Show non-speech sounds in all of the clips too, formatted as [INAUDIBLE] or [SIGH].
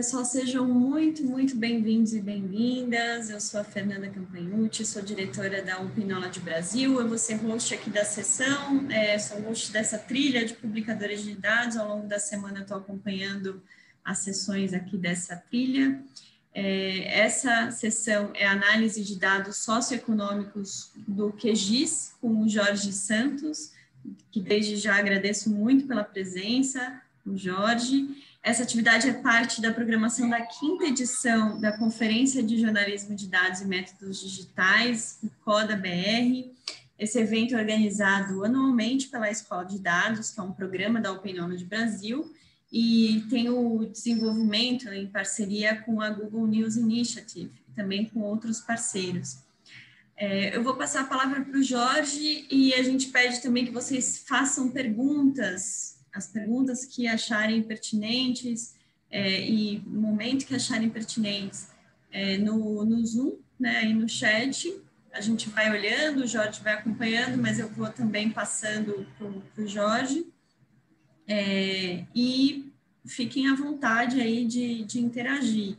pessoal, sejam muito, muito bem-vindos e bem-vindas. Eu sou a Fernanda Campanhucci, sou diretora da Opinola de Brasil. Eu vou ser host aqui da sessão, é, sou host dessa trilha de publicadores de dados. Ao longo da semana, estou acompanhando as sessões aqui dessa trilha. É, essa sessão é análise de dados socioeconômicos do QGIS com o Jorge Santos, que desde já agradeço muito pela presença, o Jorge. Essa atividade é parte da programação da quinta edição da Conferência de Jornalismo de Dados e Métodos Digitais, CODA BR. Esse evento é organizado anualmente pela Escola de Dados, que é um programa da Open Knowledge Brasil, e tem o desenvolvimento em parceria com a Google News Initiative, também com outros parceiros. É, eu vou passar a palavra para o Jorge e a gente pede também que vocês façam perguntas as perguntas que acharem pertinentes é, e no momento que acharem pertinentes é, no, no Zoom né, e no chat. A gente vai olhando, o Jorge vai acompanhando, mas eu vou também passando para o Jorge. É, e fiquem à vontade aí de, de interagir.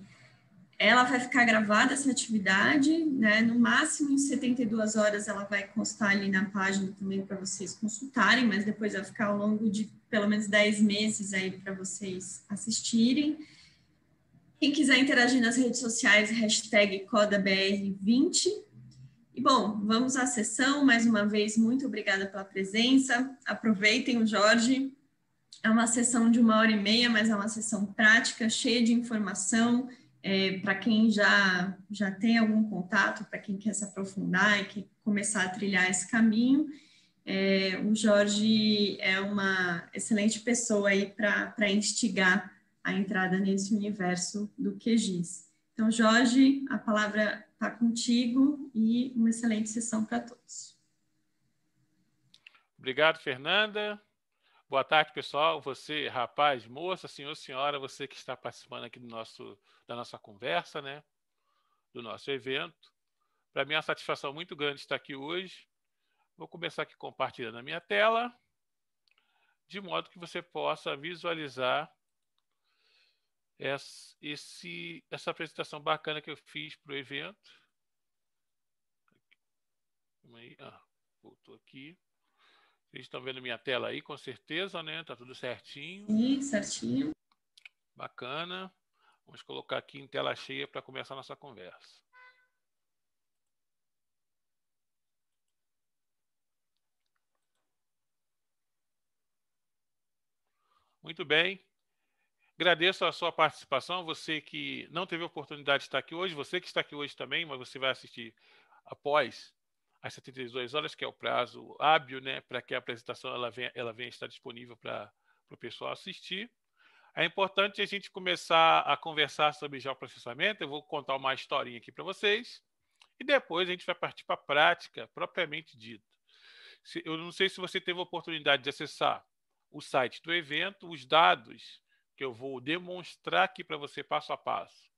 Ela vai ficar gravada, essa atividade, né? No máximo em 72 horas ela vai constar ali na página também para vocês consultarem, mas depois vai ficar ao longo de pelo menos 10 meses aí para vocês assistirem. Quem quiser interagir nas redes sociais, hashtag CodaBR20. E bom, vamos à sessão. Mais uma vez, muito obrigada pela presença. Aproveitem o Jorge. É uma sessão de uma hora e meia, mas é uma sessão prática, cheia de informação. É, para quem já, já tem algum contato, para quem quer se aprofundar e quer começar a trilhar esse caminho. É, o Jorge é uma excelente pessoa aí para instigar a entrada nesse universo do QGIS. Então, Jorge, a palavra está contigo e uma excelente sessão para todos. Obrigado, Fernanda. Boa tarde, pessoal. Você, rapaz, moça, senhor, senhora, você que está participando aqui do nosso, da nossa conversa, né? do nosso evento. Para mim é uma satisfação muito grande estar aqui hoje Vou começar aqui compartilhando a minha tela, de modo que você possa visualizar essa, esse, essa apresentação bacana que eu fiz para o evento. Aí, ah, voltou aqui. Vocês estão vendo minha tela aí, com certeza, né? Tá tudo certinho. Sim, certinho. Bacana. Vamos colocar aqui em tela cheia para começar a nossa conversa. Muito bem. Agradeço a sua participação. Você que não teve a oportunidade de estar aqui hoje, você que está aqui hoje também, mas você vai assistir após as 72 horas, que é o prazo hábil né, para que a apresentação ela venha, ela venha estar disponível para o pessoal assistir. É importante a gente começar a conversar sobre geoprocessamento. o processamento. Eu vou contar uma historinha aqui para vocês. E depois a gente vai partir para a prática propriamente dita. Eu não sei se você teve a oportunidade de acessar o site do evento, os dados que eu vou demonstrar aqui para você passo a passo.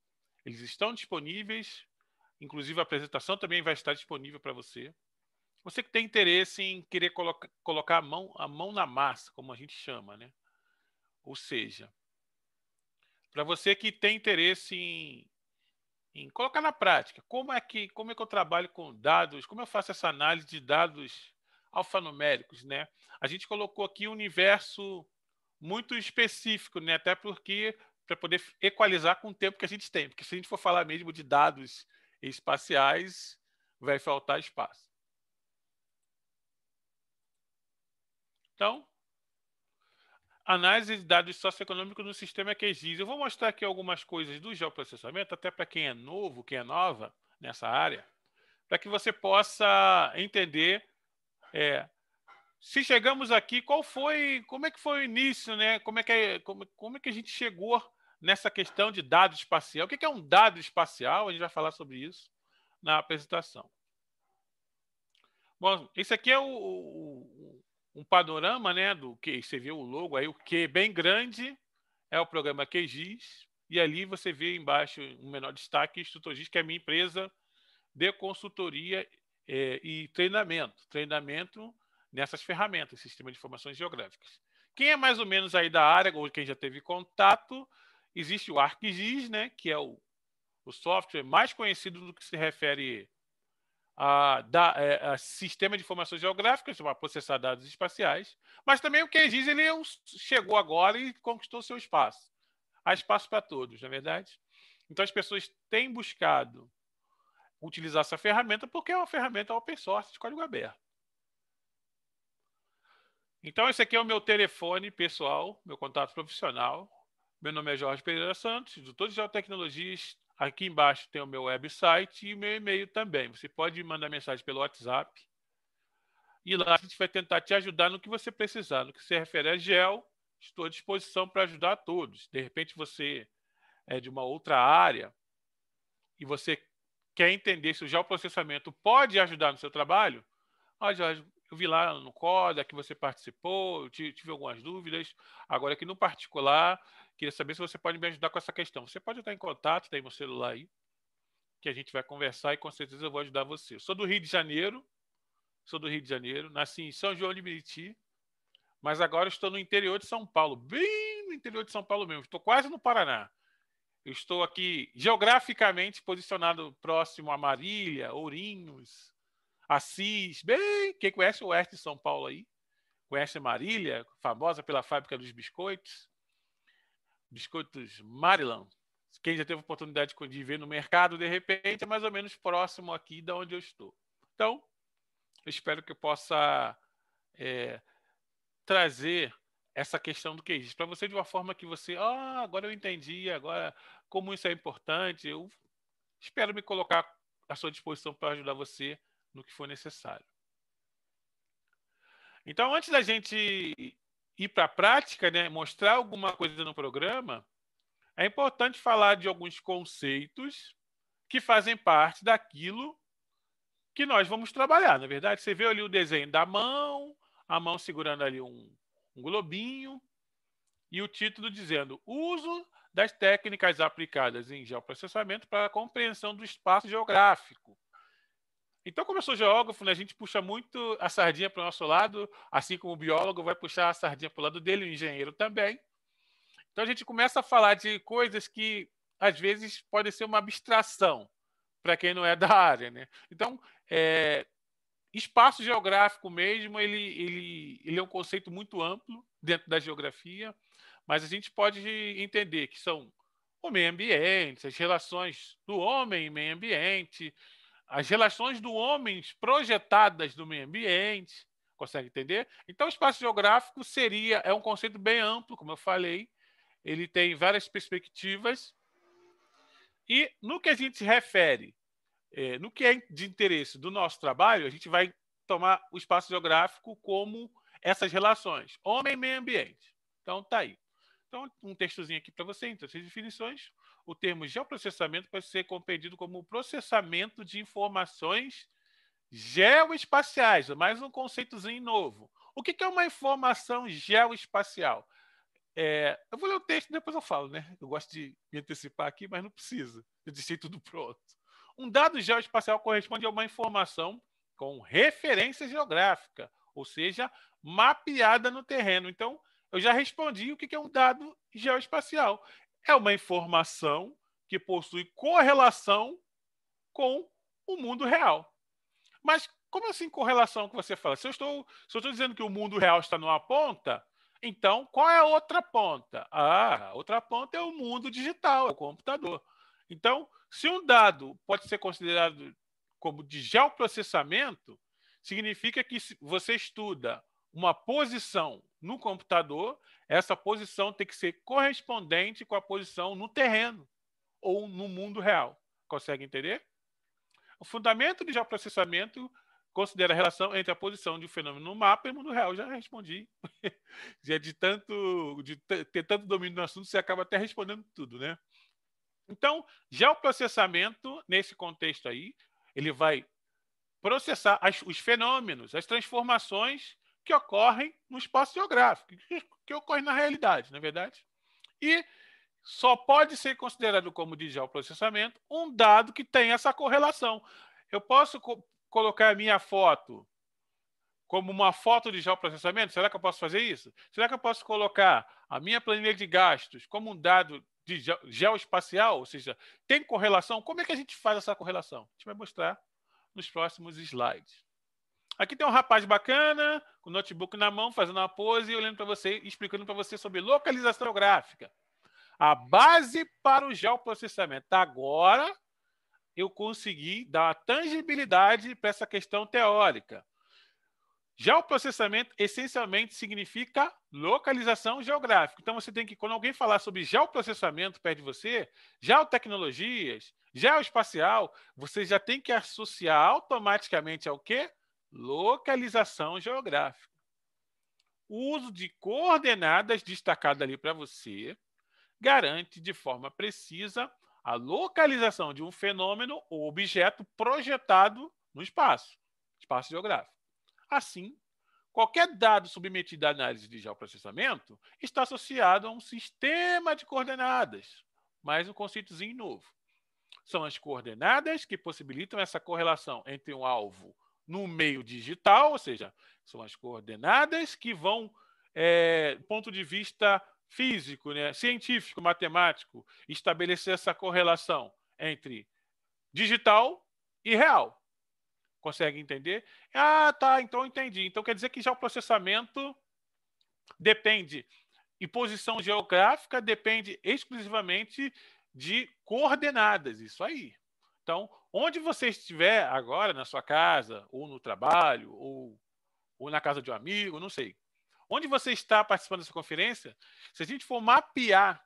Eles estão disponíveis, inclusive a apresentação também vai estar disponível para você. Você que tem interesse em querer coloca, colocar a mão, a mão na massa, como a gente chama, né? Ou seja, para você que tem interesse em, em colocar na prática, como é que como é que eu trabalho com dados, como eu faço essa análise de dados alfanuméricos, né? A gente colocou aqui um universo muito específico, né? Até porque para poder equalizar com o tempo que a gente tem, porque se a gente for falar mesmo de dados espaciais, vai faltar espaço. Então, análise de dados socioeconômicos no sistema QGIS. Eu vou mostrar aqui algumas coisas do geoprocessamento, até para quem é novo, quem é nova nessa área, para que você possa entender é, se chegamos aqui, qual foi, como é que foi o início, né? Como é que, é, como, como é que a gente chegou nessa questão de dado espacial? O que é um dado espacial? A gente vai falar sobre isso na apresentação. Bom, esse aqui é o, o, um panorama, né, do que você vê o logo aí, o que bem grande é o programa QGIS, e ali você vê embaixo um menor destaque, Instituto GIS, que é a minha empresa de consultoria é, e treinamento. Treinamento nessas ferramentas, sistema de informações geográficas. Quem é mais ou menos aí da área, ou quem já teve contato, existe o ArcGIS, né, que é o, o software mais conhecido do que se refere a, da, é, a, sistema de informações geográficas para processar dados espaciais, mas também o QGIS ele é chegou agora e conquistou seu espaço. Há espaço para todos, na é verdade. Então as pessoas têm buscado utilizar essa ferramenta porque é uma ferramenta open source de código aberto. Então, esse aqui é o meu telefone pessoal, meu contato profissional. Meu nome é Jorge Pereira Santos, doutor de Geotecnologias. Aqui embaixo tem o meu website e o meu e-mail também. Você pode mandar mensagem pelo WhatsApp. E lá a gente vai tentar te ajudar no que você precisar. No que se refere a gel, estou à disposição para ajudar a todos. De repente você é de uma outra área e você quer entender se o geoprocessamento pode ajudar no seu trabalho, ah, Jorge, eu vi lá no CODA que você participou, tive algumas dúvidas, agora aqui no particular, queria saber se você pode me ajudar com essa questão. Você pode entrar em contato, tem meu celular aí, que a gente vai conversar e com certeza eu vou ajudar você. Eu sou do Rio de Janeiro, sou do Rio de Janeiro, nasci em São João de Meriti, mas agora estou no interior de São Paulo, bem no interior de São Paulo mesmo, estou quase no Paraná. Eu estou aqui geograficamente posicionado próximo a Marília, Ourinhos, Assis, bem, quem conhece o oeste de São Paulo aí? Conhece Marília, famosa pela fábrica dos biscoitos, biscoitos Maryland. Quem já teve oportunidade de ver no mercado, de repente, é mais ou menos próximo aqui da onde eu estou. Então, espero que eu possa é, trazer essa questão do existe para você de uma forma que você, ah, agora eu entendi, agora como isso é importante, eu espero me colocar à sua disposição para ajudar você no que for necessário. Então, antes da gente ir para a prática, né, mostrar alguma coisa no programa, é importante falar de alguns conceitos que fazem parte daquilo que nós vamos trabalhar. Na é verdade, você vê ali o desenho da mão, a mão segurando ali um um globinho e o título dizendo: Uso das técnicas aplicadas em geoprocessamento para a compreensão do espaço geográfico. Então, como eu sou geógrafo, né, a gente puxa muito a sardinha para o nosso lado, assim como o biólogo vai puxar a sardinha para o lado dele, o engenheiro também. Então, a gente começa a falar de coisas que, às vezes, podem ser uma abstração para quem não é da área. Né? Então, é, Espaço geográfico mesmo, ele, ele, ele é um conceito muito amplo dentro da geografia, mas a gente pode entender que são o meio ambiente, as relações do homem e meio ambiente, as relações do homem projetadas no meio ambiente, consegue entender? Então, espaço geográfico seria é um conceito bem amplo, como eu falei, ele tem várias perspectivas. E no que a gente se refere é, no que é de interesse do nosso trabalho, a gente vai tomar o espaço geográfico como essas relações, homem e meio ambiente. Então, tá aí. Então, um textozinho aqui para você, Então essas definições. O termo geoprocessamento pode ser compreendido como o processamento de informações geoespaciais, mais um conceitozinho novo. O que é uma informação geoespacial? É, eu vou ler o texto e depois eu falo, né? Eu gosto de me antecipar aqui, mas não precisa. Eu deixei tudo pronto. Um dado geoespacial corresponde a uma informação com referência geográfica, ou seja, mapeada no terreno. Então, eu já respondi o que é um dado geoespacial. É uma informação que possui correlação com o mundo real. Mas como assim correlação que você fala? Se eu estou, se eu estou dizendo que o mundo real está numa ponta, então qual é a outra ponta? Ah, a outra ponta é o mundo digital, é o computador. Então, se um dado pode ser considerado como de geoprocessamento, significa que você estuda uma posição no computador, essa posição tem que ser correspondente com a posição no terreno ou no mundo real. Consegue entender? O fundamento de geoprocessamento considera a relação entre a posição de um fenômeno no mapa e no mundo real. Já respondi. [LAUGHS] Já de tanto de ter tanto domínio no assunto, você acaba até respondendo tudo, né? Então, já o processamento, nesse contexto aí, ele vai processar as, os fenômenos, as transformações que ocorrem no espaço geográfico, que, que ocorrem na realidade, na é verdade? E só pode ser considerado como de geoprocessamento um dado que tem essa correlação. Eu posso co colocar a minha foto como uma foto de geoprocessamento? Será que eu posso fazer isso? Será que eu posso colocar a minha planilha de gastos como um dado de geoespacial, ou seja, tem correlação. Como é que a gente faz essa correlação? A gente vai mostrar nos próximos slides. Aqui tem um rapaz bacana, com o notebook na mão, fazendo uma pose e olhando para você, explicando para você sobre localização gráfica. A base para o geoprocessamento. Tá, agora eu consegui dar uma tangibilidade para essa questão teórica. Já o processamento essencialmente significa localização geográfica. Então você tem que, quando alguém falar sobre já o processamento perto de você, já o tecnologias, já o espacial, você já tem que associar automaticamente ao quê? Localização geográfica. O uso de coordenadas destacado ali para você garante de forma precisa a localização de um fenômeno ou objeto projetado no espaço, espaço geográfico. Assim, qualquer dado submetido à análise de geoprocessamento está associado a um sistema de coordenadas, mais um conceitozinho novo. São as coordenadas que possibilitam essa correlação entre um alvo no meio digital, ou seja, são as coordenadas que vão, é, ponto de vista físico, né, científico, matemático, estabelecer essa correlação entre digital e real. Consegue entender? Ah, tá, então entendi. Então quer dizer que já o processamento depende e posição geográfica depende exclusivamente de coordenadas, isso aí. Então, onde você estiver agora, na sua casa, ou no trabalho, ou, ou na casa de um amigo, não sei. Onde você está participando dessa conferência, se a gente for mapear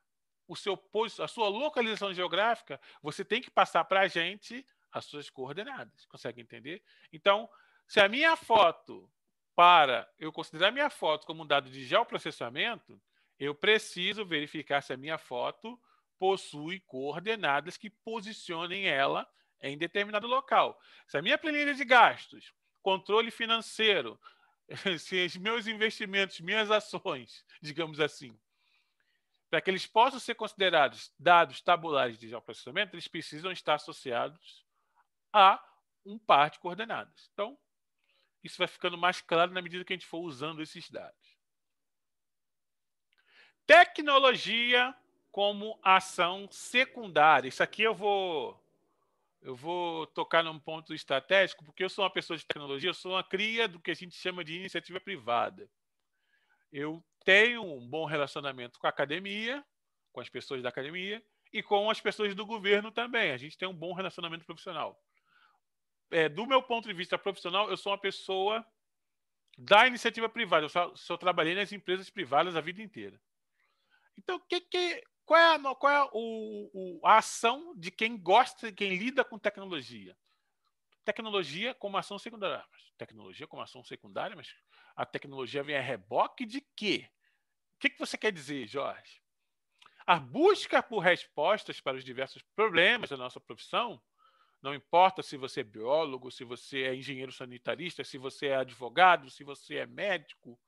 o seu, a sua localização geográfica, você tem que passar para a gente as suas coordenadas. Consegue entender? Então, se a minha foto, para eu considerar a minha foto como um dado de geoprocessamento, eu preciso verificar se a minha foto possui coordenadas que posicionem ela em determinado local. Se a minha planilha de gastos, controle financeiro, [LAUGHS] se os meus investimentos, minhas ações, [LAUGHS] digamos assim, para que eles possam ser considerados dados tabulares de geoprocessamento, eles precisam estar associados a um par de coordenadas. Então, isso vai ficando mais claro na medida que a gente for usando esses dados. Tecnologia como ação secundária. Isso aqui eu vou eu vou tocar num ponto estratégico, porque eu sou uma pessoa de tecnologia, eu sou uma cria do que a gente chama de iniciativa privada. Eu tenho um bom relacionamento com a academia, com as pessoas da academia e com as pessoas do governo também. A gente tem um bom relacionamento profissional é, do meu ponto de vista profissional, eu sou uma pessoa da iniciativa privada. Eu só, só trabalhei nas empresas privadas a vida inteira. Então, que, que, qual é, a, qual é o, o, a ação de quem gosta, de quem lida com tecnologia? Tecnologia como ação secundária. Tecnologia como ação secundária, mas a tecnologia vem a reboque de quê? O que, que você quer dizer, Jorge? A busca por respostas para os diversos problemas da nossa profissão não importa se você é biólogo, se você é engenheiro sanitarista, se você é advogado, se você é médico.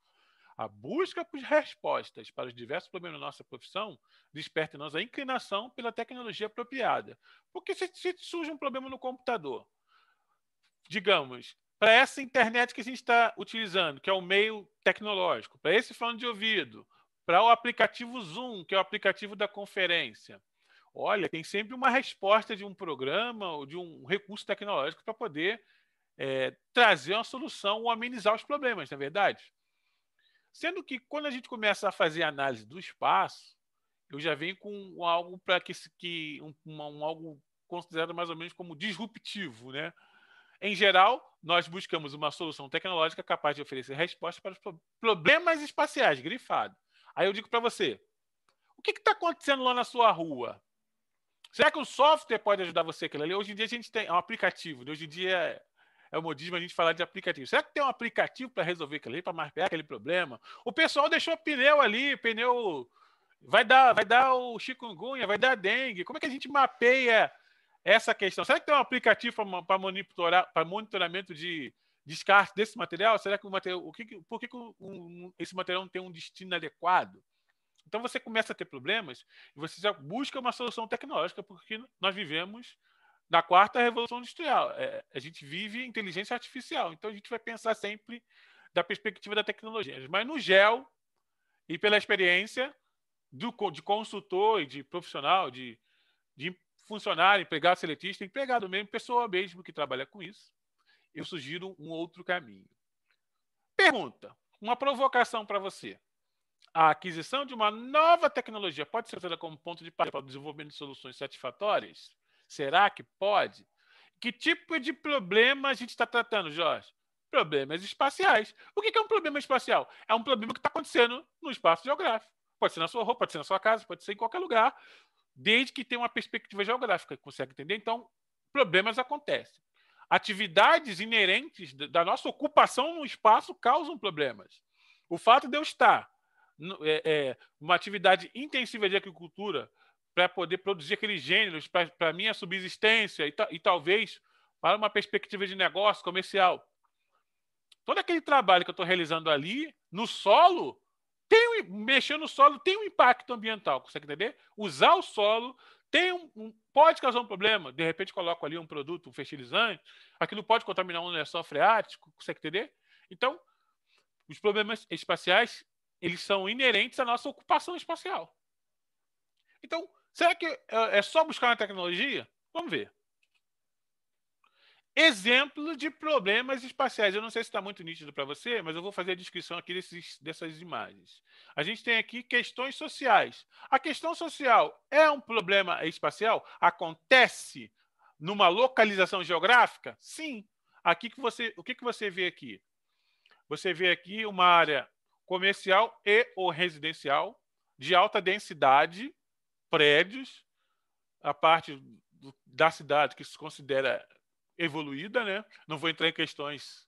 A busca por respostas para os diversos problemas da nossa profissão desperta em nós a inclinação pela tecnologia apropriada. Porque se, se surge um problema no computador, digamos, para essa internet que a gente está utilizando, que é o meio tecnológico, para esse fone de ouvido, para o aplicativo Zoom, que é o aplicativo da conferência, Olha, tem sempre uma resposta de um programa ou de um recurso tecnológico para poder é, trazer uma solução ou amenizar os problemas, na é verdade? Sendo que quando a gente começa a fazer análise do espaço, eu já venho com algo para que, que um, um, algo considerado mais ou menos como disruptivo, né? Em geral, nós buscamos uma solução tecnológica capaz de oferecer respostas para os problemas espaciais, grifado. Aí eu digo para você, o que está acontecendo lá na sua rua? Será que o software pode ajudar você aquilo ali? Hoje em dia a gente tem é um aplicativo, né? hoje em dia é, é o modismo a gente falar de aplicativo. Será que tem um aplicativo para resolver aquilo ali, para marcar aquele problema? O pessoal deixou pneu ali, pneu vai dar, vai dar o chikungunya, vai dar dengue. Como é que a gente mapeia essa questão? Será que tem um aplicativo para monitorar, para monitoramento de descarte desse material? Será que o material, o que, por que, que um, esse material não tem um destino adequado? Então você começa a ter problemas e você já busca uma solução tecnológica, porque nós vivemos na quarta revolução industrial. É, a gente vive inteligência artificial, então a gente vai pensar sempre da perspectiva da tecnologia. Mas no gel e pela experiência do, de consultor e de profissional, de, de funcionário, empregado seletista, empregado mesmo, pessoa mesmo que trabalha com isso, eu sugiro um outro caminho. Pergunta, uma provocação para você a aquisição de uma nova tecnologia pode ser usada como ponto de partida para o desenvolvimento de soluções satisfatórias? Será que pode? Que tipo de problema a gente está tratando, Jorge? Problemas espaciais. O que é um problema espacial? É um problema que está acontecendo no espaço geográfico. Pode ser na sua roupa, pode ser na sua casa, pode ser em qualquer lugar, desde que tenha uma perspectiva geográfica. Consegue entender? Então, problemas acontecem. Atividades inerentes da nossa ocupação no espaço causam problemas. O fato de eu estar é, é, uma atividade intensiva de agricultura para poder produzir aqueles gêneros para minha subsistência e, ta, e talvez para uma perspectiva de negócio comercial. Todo aquele trabalho que eu estou realizando ali, no solo, tem mexer no solo tem um impacto ambiental, consegue entender? Usar o solo tem um, um, pode causar um problema. De repente coloco ali um produto, um fertilizante, aquilo pode contaminar um lençol freático, consegue entender? Então, os problemas espaciais eles são inerentes à nossa ocupação espacial. Então, será que é, é só buscar na tecnologia? Vamos ver. Exemplo de problemas espaciais. Eu não sei se está muito nítido para você, mas eu vou fazer a descrição aqui desses, dessas imagens. A gente tem aqui questões sociais. A questão social é um problema espacial? Acontece numa localização geográfica? Sim. Aqui que você, o que, que você vê aqui? Você vê aqui uma área comercial e ou residencial de alta densidade, prédios, a parte do, da cidade que se considera evoluída, né? Não vou entrar em questões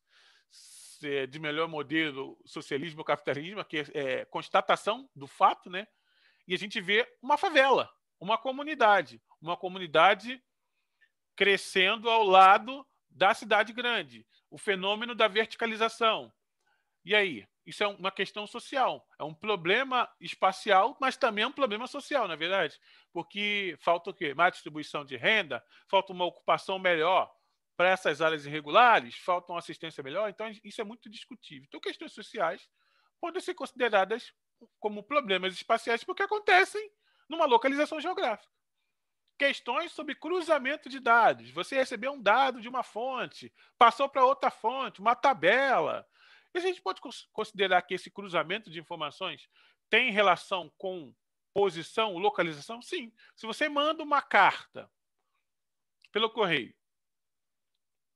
é de melhor modelo socialismo ou capitalismo, que é, é constatação do fato, né? E a gente vê uma favela, uma comunidade, uma comunidade crescendo ao lado da cidade grande, o fenômeno da verticalização. E aí, isso é uma questão social, é um problema espacial, mas também é um problema social, na é verdade, porque falta o quê? Mais distribuição de renda, falta uma ocupação melhor para essas áreas irregulares, falta uma assistência melhor, então isso é muito discutível. Então, questões sociais podem ser consideradas como problemas espaciais porque acontecem numa localização geográfica questões sobre cruzamento de dados. Você recebeu um dado de uma fonte, passou para outra fonte, uma tabela, e a gente pode considerar que esse cruzamento de informações tem relação com posição, localização? Sim. Se você manda uma carta pelo correio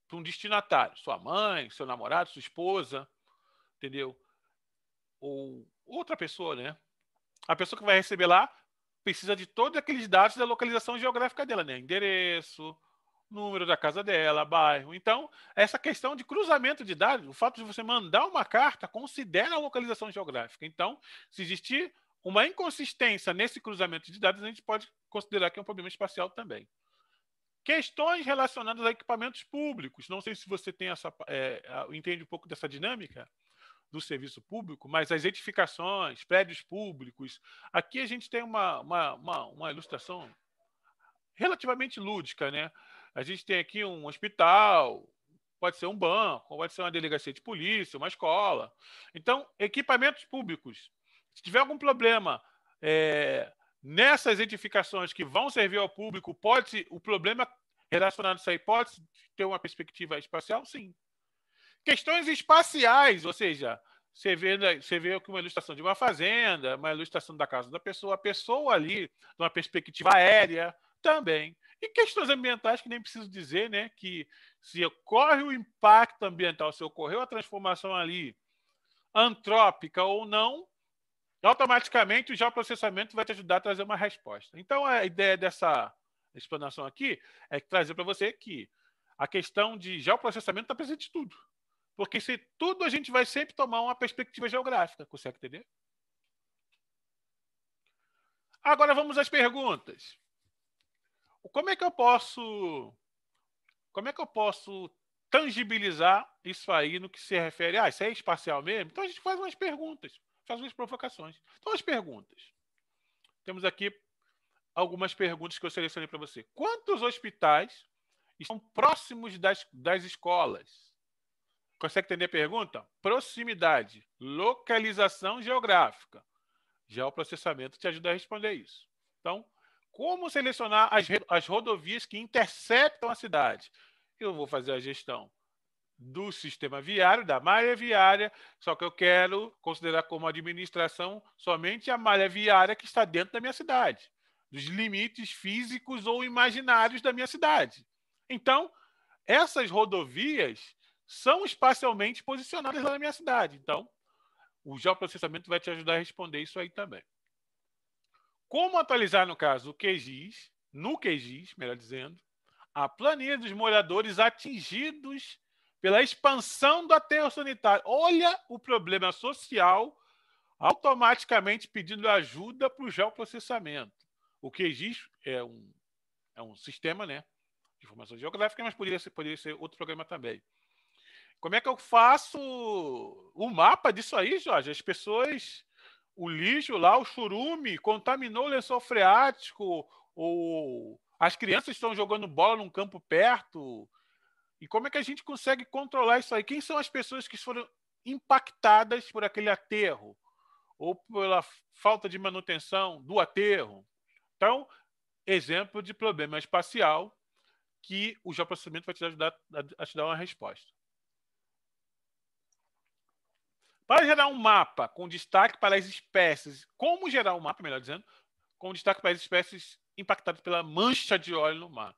para um destinatário, sua mãe, seu namorado, sua esposa, entendeu? Ou outra pessoa, né? A pessoa que vai receber lá precisa de todos aqueles dados da localização geográfica dela, né? Endereço, número da casa dela, bairro. Então, essa questão de cruzamento de dados, o fato de você mandar uma carta considera a localização geográfica. Então, se existir uma inconsistência nesse cruzamento de dados, a gente pode considerar que é um problema espacial também. Questões relacionadas a equipamentos públicos. Não sei se você tem essa, é, entende um pouco dessa dinâmica do serviço público, mas as edificações, prédios públicos. Aqui a gente tem uma, uma, uma, uma ilustração relativamente lúdica, né? A gente tem aqui um hospital, pode ser um banco, pode ser uma delegacia de polícia, uma escola. Então, equipamentos públicos. Se tiver algum problema é, nessas edificações que vão servir ao público, pode o problema relacionado a essa hipótese ter uma perspectiva espacial? Sim. Questões espaciais, ou seja, você vê, né, você vê uma ilustração de uma fazenda, uma ilustração da casa da pessoa, a pessoa ali, numa perspectiva aérea também. E questões ambientais que nem preciso dizer, né? Que se ocorre o impacto ambiental, se ocorreu a transformação ali antrópica ou não, automaticamente já o geoprocessamento vai te ajudar a trazer uma resposta. Então, a ideia dessa explanação aqui é trazer para você que a questão de geoprocessamento está presente em tudo. Porque se tudo a gente vai sempre tomar uma perspectiva geográfica. Consegue entender? Agora vamos às perguntas como é que eu posso como é que eu posso tangibilizar isso aí no que se refere ah, isso é espacial mesmo? Então a gente faz umas perguntas, faz umas provocações. Então as perguntas. Temos aqui algumas perguntas que eu selecionei para você. Quantos hospitais estão próximos das, das escolas? Consegue entender a pergunta? Proximidade, localização geográfica. Já o processamento te ajuda a responder isso. Então, como selecionar as, as rodovias que interceptam a cidade? Eu vou fazer a gestão do sistema viário, da malha viária, só que eu quero considerar como administração somente a malha viária que está dentro da minha cidade, dos limites físicos ou imaginários da minha cidade. Então, essas rodovias são espacialmente posicionadas lá na minha cidade. Então, o geoprocessamento vai te ajudar a responder isso aí também como atualizar, no caso, o QGIS, no QGIS, melhor dizendo, a planilha dos moradores atingidos pela expansão do aterro sanitário. Olha o problema social automaticamente pedindo ajuda para o geoprocessamento. O QGIS é um, é um sistema né, de informação geográfica, mas poderia ser, poderia ser outro programa também. Como é que eu faço o mapa disso aí, Jorge? As pessoas o lixo lá, o churume, contaminou o lençol freático, ou as crianças estão jogando bola num campo perto. E como é que a gente consegue controlar isso aí? Quem são as pessoas que foram impactadas por aquele aterro ou pela falta de manutenção do aterro? Então, exemplo de problema espacial que o geoprocessamento vai te ajudar a te dar uma resposta. Para gerar um mapa com destaque para as espécies, como gerar um mapa, melhor dizendo, com destaque para as espécies impactadas pela mancha de óleo no mar.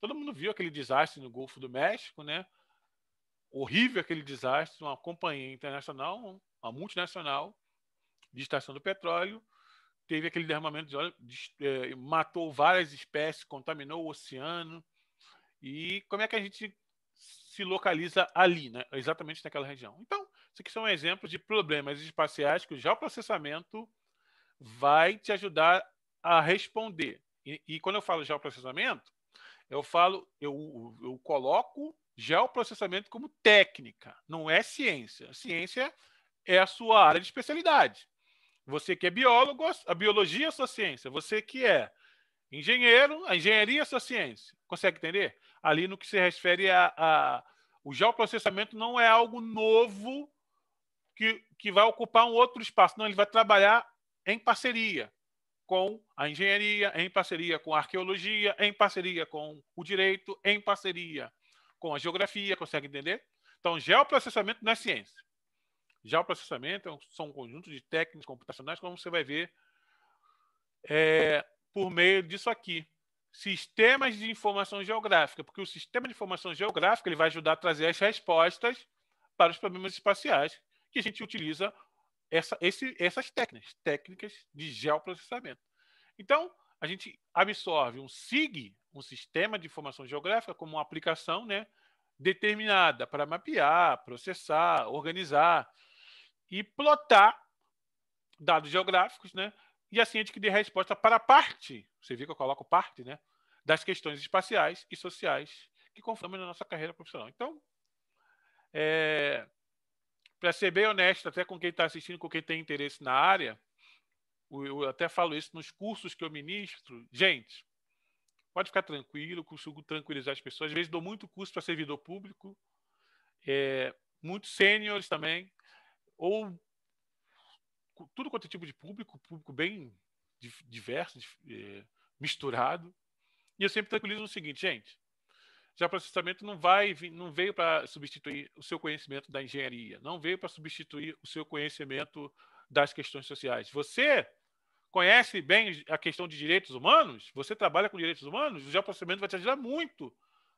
Todo mundo viu aquele desastre no Golfo do México, né? Horrível aquele desastre, uma companhia internacional, uma multinacional de extração do petróleo, teve aquele derramamento de óleo, de, eh, é, matou várias espécies, contaminou o oceano. E como é que a gente se localiza ali, né? exatamente naquela região? Então, isso aqui são exemplos de problemas espaciais que o geoprocessamento vai te ajudar a responder. E, e quando eu falo geoprocessamento, eu falo, eu, eu coloco geoprocessamento como técnica, não é ciência. ciência é a sua área de especialidade. Você que é biólogo, a biologia é a sua ciência. Você que é engenheiro, a engenharia é a sua ciência. Consegue entender? Ali no que se refere a, a o geoprocessamento não é algo novo que, que vai ocupar um outro espaço. Não, ele vai trabalhar em parceria com a engenharia, em parceria com a arqueologia, em parceria com o direito, em parceria com a geografia, consegue entender? Então, geoprocessamento não é ciência. Geoprocessamento é são um conjunto de técnicas computacionais, como você vai ver é, por meio disso aqui. Sistemas de informação geográfica, porque o sistema de informação geográfica ele vai ajudar a trazer as respostas para os problemas espaciais que a gente utiliza essa, esse, essas técnicas, técnicas de geoprocessamento. Então, a gente absorve um SIG, um sistema de informação geográfica, como uma aplicação né, determinada para mapear, processar, organizar e plotar dados geográficos, né? E assim a gente dê resposta para parte, você viu que eu coloco parte, né? Das questões espaciais e sociais que conformam na nossa carreira profissional. Então, é, para ser bem honesto, até com quem está assistindo, com quem tem interesse na área, eu até falo isso nos cursos que eu ministro. Gente, pode ficar tranquilo, consigo tranquilizar as pessoas. Às vezes dou muito curso para servidor público, é, muitos sêniores também, ou tudo quanto é tipo de público, público bem diverso, é, misturado. E eu sempre tranquilizo o seguinte, gente, já processamento não vai, não veio para substituir o seu conhecimento da engenharia, não veio para substituir o seu conhecimento das questões sociais. Você conhece bem a questão de direitos humanos, você trabalha com direitos humanos, o geoprocessamento vai te ajudar muito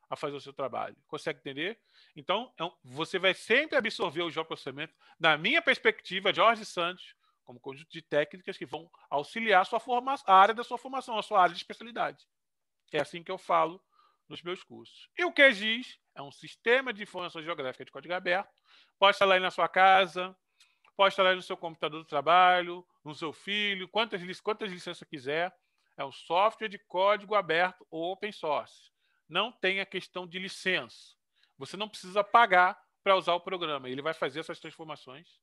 a fazer o seu trabalho. Consegue entender? Então, é você vai sempre absorver o geoprocessamento, na minha perspectiva, Jorge Santos, como conjunto de técnicas que vão auxiliar a, sua forma, a área da sua formação, a sua área de especialidade. É assim que eu falo nos meus cursos. E o QGIS é um sistema de informação geográfica de código aberto. Pode lá aí na sua casa, pode instalar aí no seu computador do trabalho, no seu filho, quantas, quantas licenças quiser. É um software de código aberto ou open source. Não tem a questão de licença. Você não precisa pagar para usar o programa. Ele vai fazer essas transformações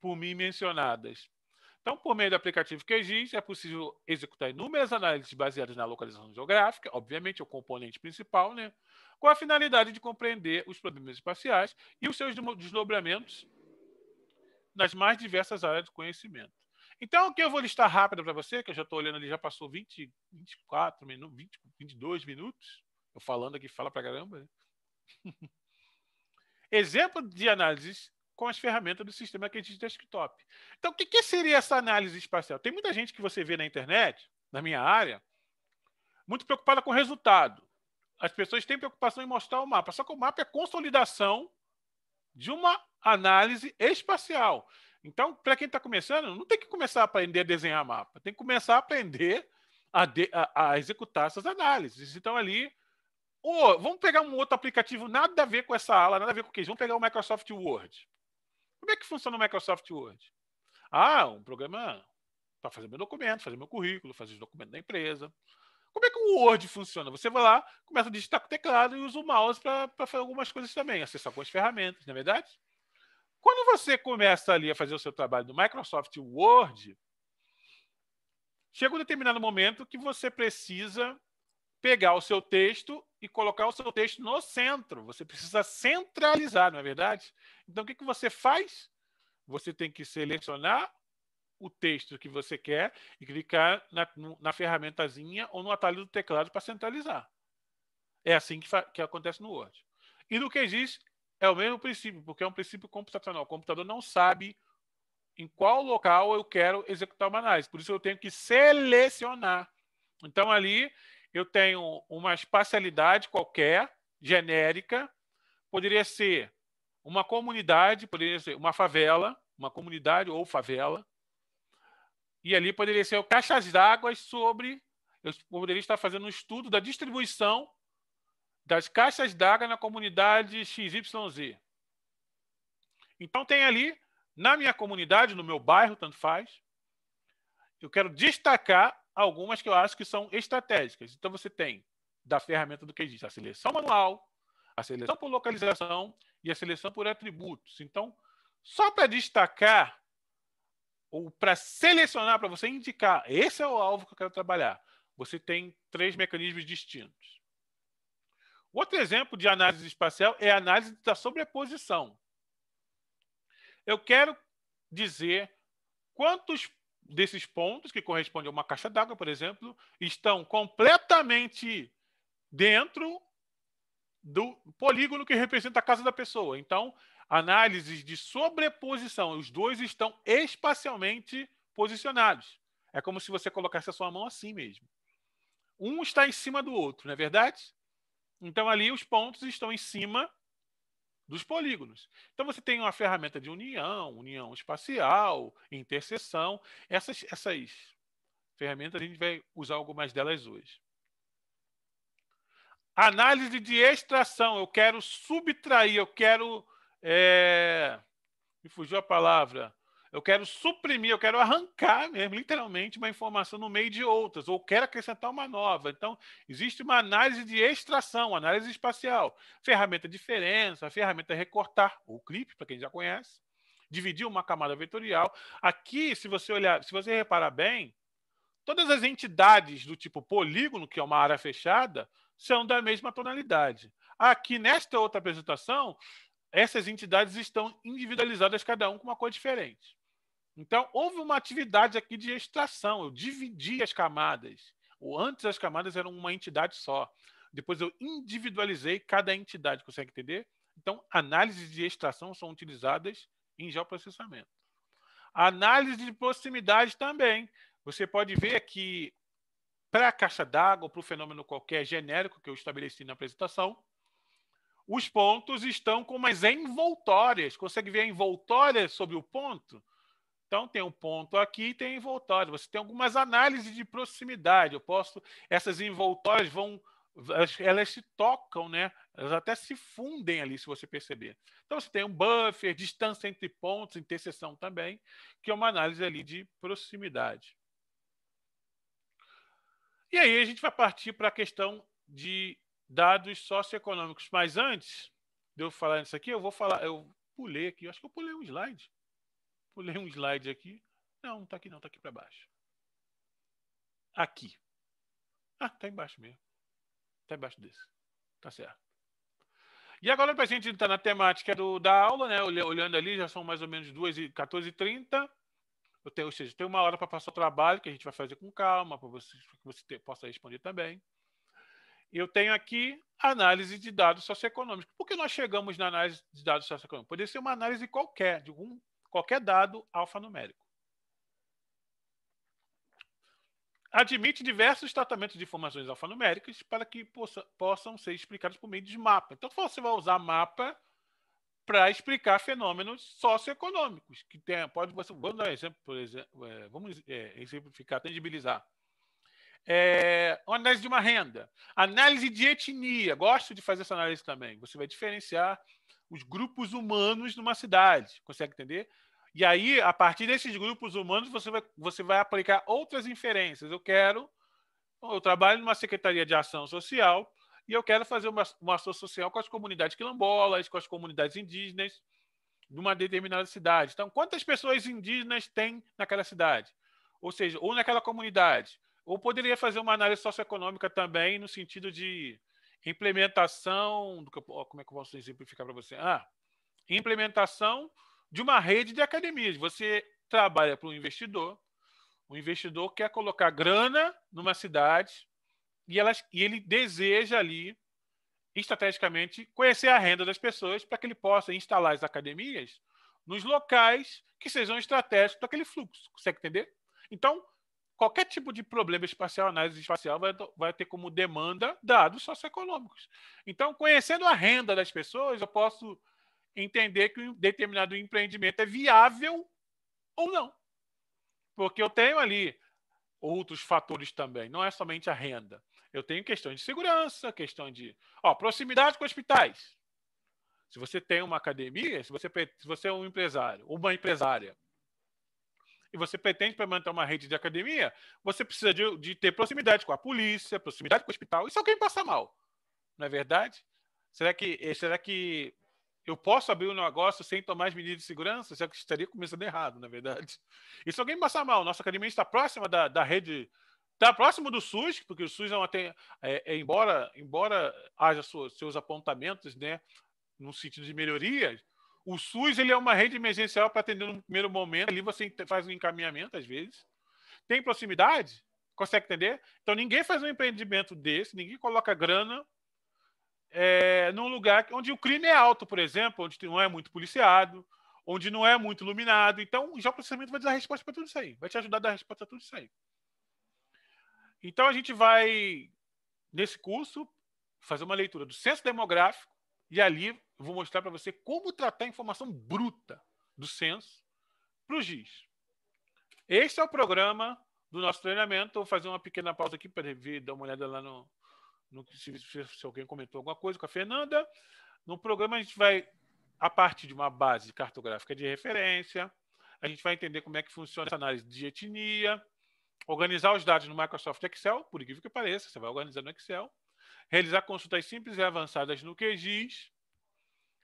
por mim mencionadas. Então, por meio do aplicativo QGIS, é possível executar inúmeras análises baseadas na localização geográfica, obviamente é o componente principal, né? com a finalidade de compreender os problemas espaciais e os seus desdobramentos nas mais diversas áreas de conhecimento. Então, o que eu vou listar rápido para você, que eu já estou olhando ali, já passou 20, 24 minutos, 20, 22 minutos, eu falando aqui, fala para caramba. Né? [LAUGHS] Exemplo de análises com as ferramentas do sistema que existe desktop. Então, o que, que seria essa análise espacial? Tem muita gente que você vê na internet, na minha área, muito preocupada com o resultado. As pessoas têm preocupação em mostrar o mapa, só que o mapa é a consolidação de uma análise espacial. Então, para quem está começando, não tem que começar a aprender a desenhar mapa, tem que começar a aprender a, de, a, a executar essas análises. Então, ali, oh, vamos pegar um outro aplicativo, nada a ver com essa ala, nada a ver com o que? Vamos pegar o Microsoft Word. Como é que funciona o Microsoft Word? Ah, um programa para fazer meu documento, fazer meu currículo, fazer os documentos da empresa. Como é que o Word funciona? Você vai lá, começa a digitar com o teclado e usa o mouse para fazer algumas coisas também, acessar algumas ferramentas, não é verdade? Quando você começa ali a fazer o seu trabalho no Microsoft Word, chega um determinado momento que você precisa pegar o seu texto e colocar o seu texto no centro. Você precisa centralizar, não é verdade? Então, o que, que você faz? Você tem que selecionar o texto que você quer e clicar na, na ferramentazinha ou no atalho do teclado para centralizar. É assim que, que acontece no Word. E no que é o mesmo princípio, porque é um princípio computacional. O computador não sabe em qual local eu quero executar uma análise. Por isso eu tenho que selecionar. Então ali eu tenho uma espacialidade qualquer, genérica, poderia ser uma comunidade, poderia ser uma favela, uma comunidade ou favela, e ali poderia ser o caixas d'água sobre. Eu poderia estar fazendo um estudo da distribuição das caixas d'água na comunidade XYZ. Então, tem ali, na minha comunidade, no meu bairro, tanto faz, eu quero destacar algumas que eu acho que são estratégicas. Então você tem da ferramenta do que existe a seleção manual, a seleção por localização e a seleção por atributos. Então, só para destacar ou para selecionar, para você indicar, esse é o alvo que eu quero trabalhar. Você tem três mecanismos distintos. Outro exemplo de análise espacial é a análise da sobreposição. Eu quero dizer quantos desses pontos, que correspondem a uma caixa d'água, por exemplo, estão completamente dentro do polígono que representa a casa da pessoa. Então, análises de sobreposição, os dois estão espacialmente posicionados. É como se você colocasse a sua mão assim mesmo. Um está em cima do outro, não é verdade? Então, ali os pontos estão em cima dos polígonos. Então você tem uma ferramenta de união, união espacial, interseção. Essas, essas ferramentas a gente vai usar algumas delas hoje. Análise de extração. Eu quero subtrair, eu quero. É... Me fugiu a palavra eu quero suprimir, eu quero arrancar mesmo, literalmente, uma informação no meio de outras, ou quero acrescentar uma nova. Então, existe uma análise de extração, análise espacial. Ferramenta diferença, ferramenta recortar, ou clip, para quem já conhece, dividir uma camada vetorial. Aqui, se você olhar, se você reparar bem, todas as entidades do tipo polígono, que é uma área fechada, são da mesma tonalidade. Aqui, nesta outra apresentação, essas entidades estão individualizadas, cada um com uma cor diferente. Então, houve uma atividade aqui de extração, eu dividi as camadas. Ou antes as camadas eram uma entidade só. Depois eu individualizei cada entidade, consegue entender? Então, análises de extração são utilizadas em geoprocessamento. análise de proximidade também. Você pode ver que para a caixa d'água, para o fenômeno qualquer genérico que eu estabeleci na apresentação, os pontos estão com umas envoltórias. Consegue ver a envoltória sobre o ponto? Então tem um ponto aqui e tem envoltório. Você tem algumas análises de proximidade. Eu posso. Essas envoltórias vão. Elas, elas, se tocam, né? Elas até se fundem ali, se você perceber. Então você tem um buffer, distância entre pontos, interseção também, que é uma análise ali de proximidade. E aí a gente vai partir para a questão de dados socioeconômicos. Mas antes de eu falar nisso aqui, eu vou falar. Eu pulei aqui, eu acho que eu pulei um slide. Pulei um slide aqui. Não, não tá aqui não, tá aqui para baixo. Aqui. Ah, tá embaixo mesmo. Tá embaixo desse. Tá certo. E agora, para a gente entrar tá na temática do, da aula, né? Olhando ali, já são mais ou menos 14h30. Eu tenho, ou seja, tem uma hora para passar o trabalho, que a gente vai fazer com calma, para você, que você ter, possa responder também. Eu tenho aqui análise de dados socioeconômicos. Por que nós chegamos na análise de dados socioeconômicos? Poderia ser uma análise qualquer, de algum qualquer dado alfanumérico. Admite diversos tratamentos de informações alfanuméricas para que possa, possam ser explicados por meio de mapa. Então, você vai usar mapa para explicar fenômenos socioeconômicos que tem, pode você vamos dar um exemplo por exemplo é, vamos é, exemplificar tangibilizar é, análise de uma renda análise de etnia gosto de fazer essa análise também você vai diferenciar os grupos humanos numa cidade. Consegue entender? E aí, a partir desses grupos humanos, você vai, você vai aplicar outras inferências. Eu quero. Eu trabalho numa secretaria de ação social e eu quero fazer uma, uma ação social com as comunidades quilombolas, com as comunidades indígenas de uma determinada cidade. Então, quantas pessoas indígenas tem naquela cidade? Ou seja, ou naquela comunidade? Ou poderia fazer uma análise socioeconômica também, no sentido de Implementação, como é que eu posso simplificar para você? Ah, implementação de uma rede de academias. Você trabalha para um investidor, o investidor quer colocar grana numa cidade e, elas, e ele deseja ali, estrategicamente, conhecer a renda das pessoas para que ele possa instalar as academias nos locais que sejam estratégicos daquele fluxo. Consegue entender? Então, qualquer tipo de problema espacial, análise espacial, vai, vai ter como demanda dados socioeconômicos. Então, conhecendo a renda das pessoas, eu posso entender que um determinado empreendimento é viável ou não. Porque eu tenho ali outros fatores também, não é somente a renda. Eu tenho questão de segurança, questão de ó, proximidade com hospitais. Se você tem uma academia, se você, se você é um empresário, uma empresária, e você pretende implementar uma rede de academia, você precisa de, de ter proximidade com a polícia, proximidade com o hospital. E se alguém passa mal? Não é verdade? Será que, eh, será que eu posso abrir um negócio sem tomar as medidas de segurança? Será que estaria começando errado, na é verdade. E se alguém passar mal, nossa academia está próxima da, da rede está próximo do SUS, porque o SUS não é tem, é, é, embora, embora haja seus apontamentos né, no sentido de melhorias, o SUS ele é uma rede emergencial para atender no primeiro momento. Ali você faz um encaminhamento, às vezes. Tem proximidade? Consegue entender? Então, ninguém faz um empreendimento desse, ninguém coloca grana é, num lugar onde o crime é alto, por exemplo, onde não é muito policiado, onde não é muito iluminado. Então, já o processamento vai dar resposta para tudo isso aí. Vai te ajudar a dar resposta para tudo isso aí. Então, a gente vai, nesse curso, fazer uma leitura do censo demográfico, e ali eu vou mostrar para você como tratar a informação bruta do censo para o GIS. Este é o programa do nosso treinamento. Vou fazer uma pequena pausa aqui para ver, dar uma olhada lá no, no se, se alguém comentou alguma coisa com a Fernanda. No programa a gente vai, a partir de uma base cartográfica de referência, a gente vai entender como é que funciona essa análise de etnia, organizar os dados no Microsoft Excel, por incrível que pareça, você vai organizar no Excel, realizar consultas simples e avançadas no QGIS,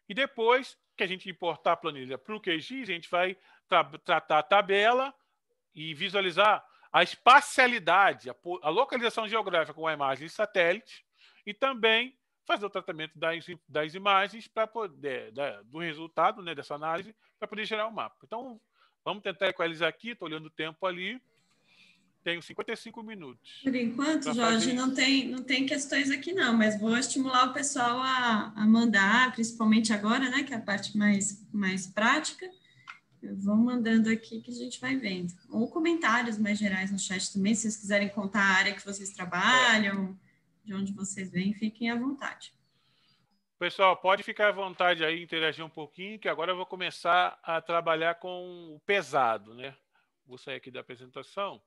e depois que a gente importar a planilha para o QGIS, a gente vai tra tratar a tabela e visualizar a espacialidade, a, a localização geográfica com a imagem de satélite e também fazer o tratamento das, das imagens para poder da, do resultado né, dessa análise para poder gerar o um mapa. Então, vamos tentar equalizar aqui, estou olhando o tempo ali. Tenho 55 minutos. Por enquanto, Jorge, não tem, não tem questões aqui não, mas vou estimular o pessoal a, a mandar, principalmente agora, né, que é a parte mais, mais prática. Vão mandando aqui que a gente vai vendo. Ou comentários mais gerais no chat também, se vocês quiserem contar a área que vocês trabalham, de onde vocês vêm, fiquem à vontade. Pessoal, pode ficar à vontade aí, interagir um pouquinho, que agora eu vou começar a trabalhar com o pesado, né? Vou sair aqui da apresentação.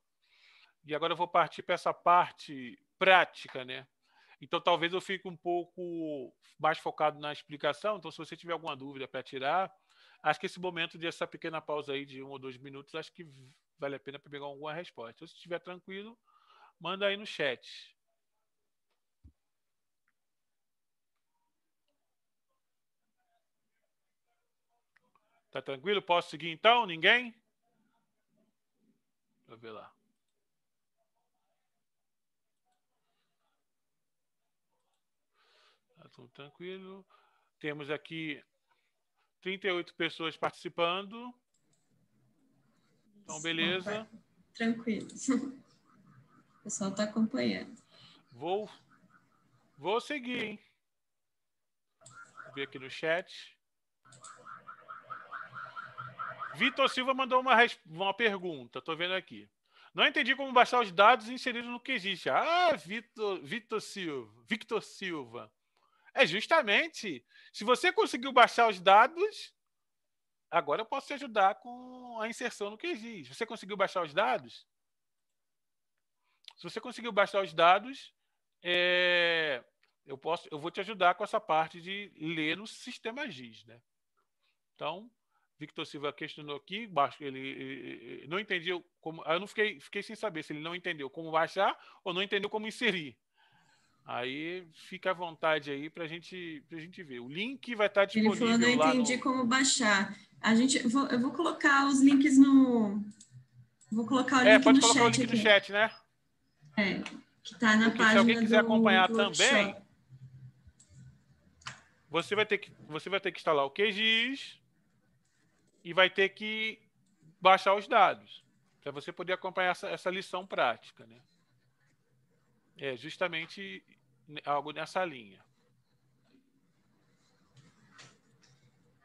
E agora eu vou partir para essa parte prática, né? Então, talvez eu fique um pouco mais focado na explicação. Então, se você tiver alguma dúvida para tirar, acho que esse momento dessa pequena pausa aí de um ou dois minutos, acho que vale a pena para pegar alguma resposta. Então, se estiver tranquilo, manda aí no chat. Tá tranquilo? Posso seguir então? Ninguém? Deixa eu ver lá. tudo tranquilo. Temos aqui 38 pessoas participando. Então, beleza. Tranquilo. [LAUGHS] O pessoal está acompanhando. Vou, vou seguir, hein? Vou ver aqui no chat. Vitor Silva mandou uma, uma pergunta, estou vendo aqui. Não entendi como baixar os dados inseridos no que existe. Ah, Vitor, Vitor Silva. Victor Silva. É justamente. Se você conseguiu baixar os dados, agora eu posso te ajudar com a inserção no QGIS. Você conseguiu baixar os dados? Se você conseguiu baixar os dados, é, eu, posso, eu vou te ajudar com essa parte de ler no sistema GIS. Né? Então, Victor Silva questionou aqui, baixo, ele, ele, não entendeu como. Eu não fiquei, fiquei sem saber se ele não entendeu como baixar ou não entendeu como inserir. Aí fica à vontade aí para gente, a gente ver. O link vai estar tá disponível. Ele falou, não entendi no... como baixar. A gente, eu vou, eu vou colocar os links no. Vou colocar o é, link é, pode colocar o link aqui. no chat, né? É, que está na Porque página. Se alguém quiser do, acompanhar do também, você vai ter que você vai ter que instalar o QGIS e vai ter que baixar os dados para você poder acompanhar essa, essa lição prática, né? É, justamente algo nessa linha.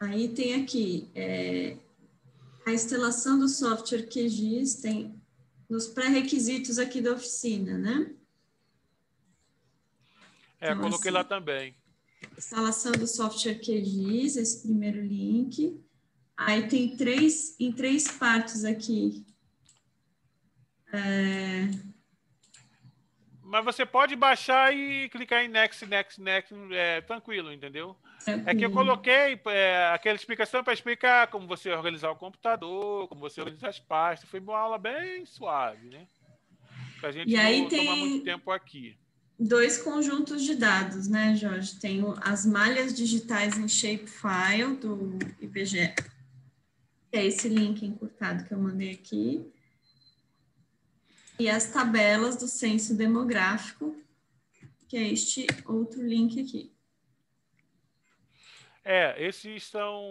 Aí tem aqui é, a instalação do software que existem nos pré-requisitos aqui da oficina, né? É, então, coloquei assim, lá também. Instalação do software QGIS, esse primeiro link. Aí tem três, em três partes aqui. É, mas você pode baixar e clicar em next, next, next, é, tranquilo, entendeu? É que eu coloquei é, aquela explicação para explicar como você organizar o computador, como você organizar as pastas. Foi uma aula bem suave, né? Para a gente e aí não tem... tomar muito tempo aqui. Dois conjuntos de dados, né, Jorge? Tem as malhas digitais em shapefile do IPG, é esse link encurtado que eu mandei aqui e as tabelas do censo demográfico, que é este outro link aqui. É, esses são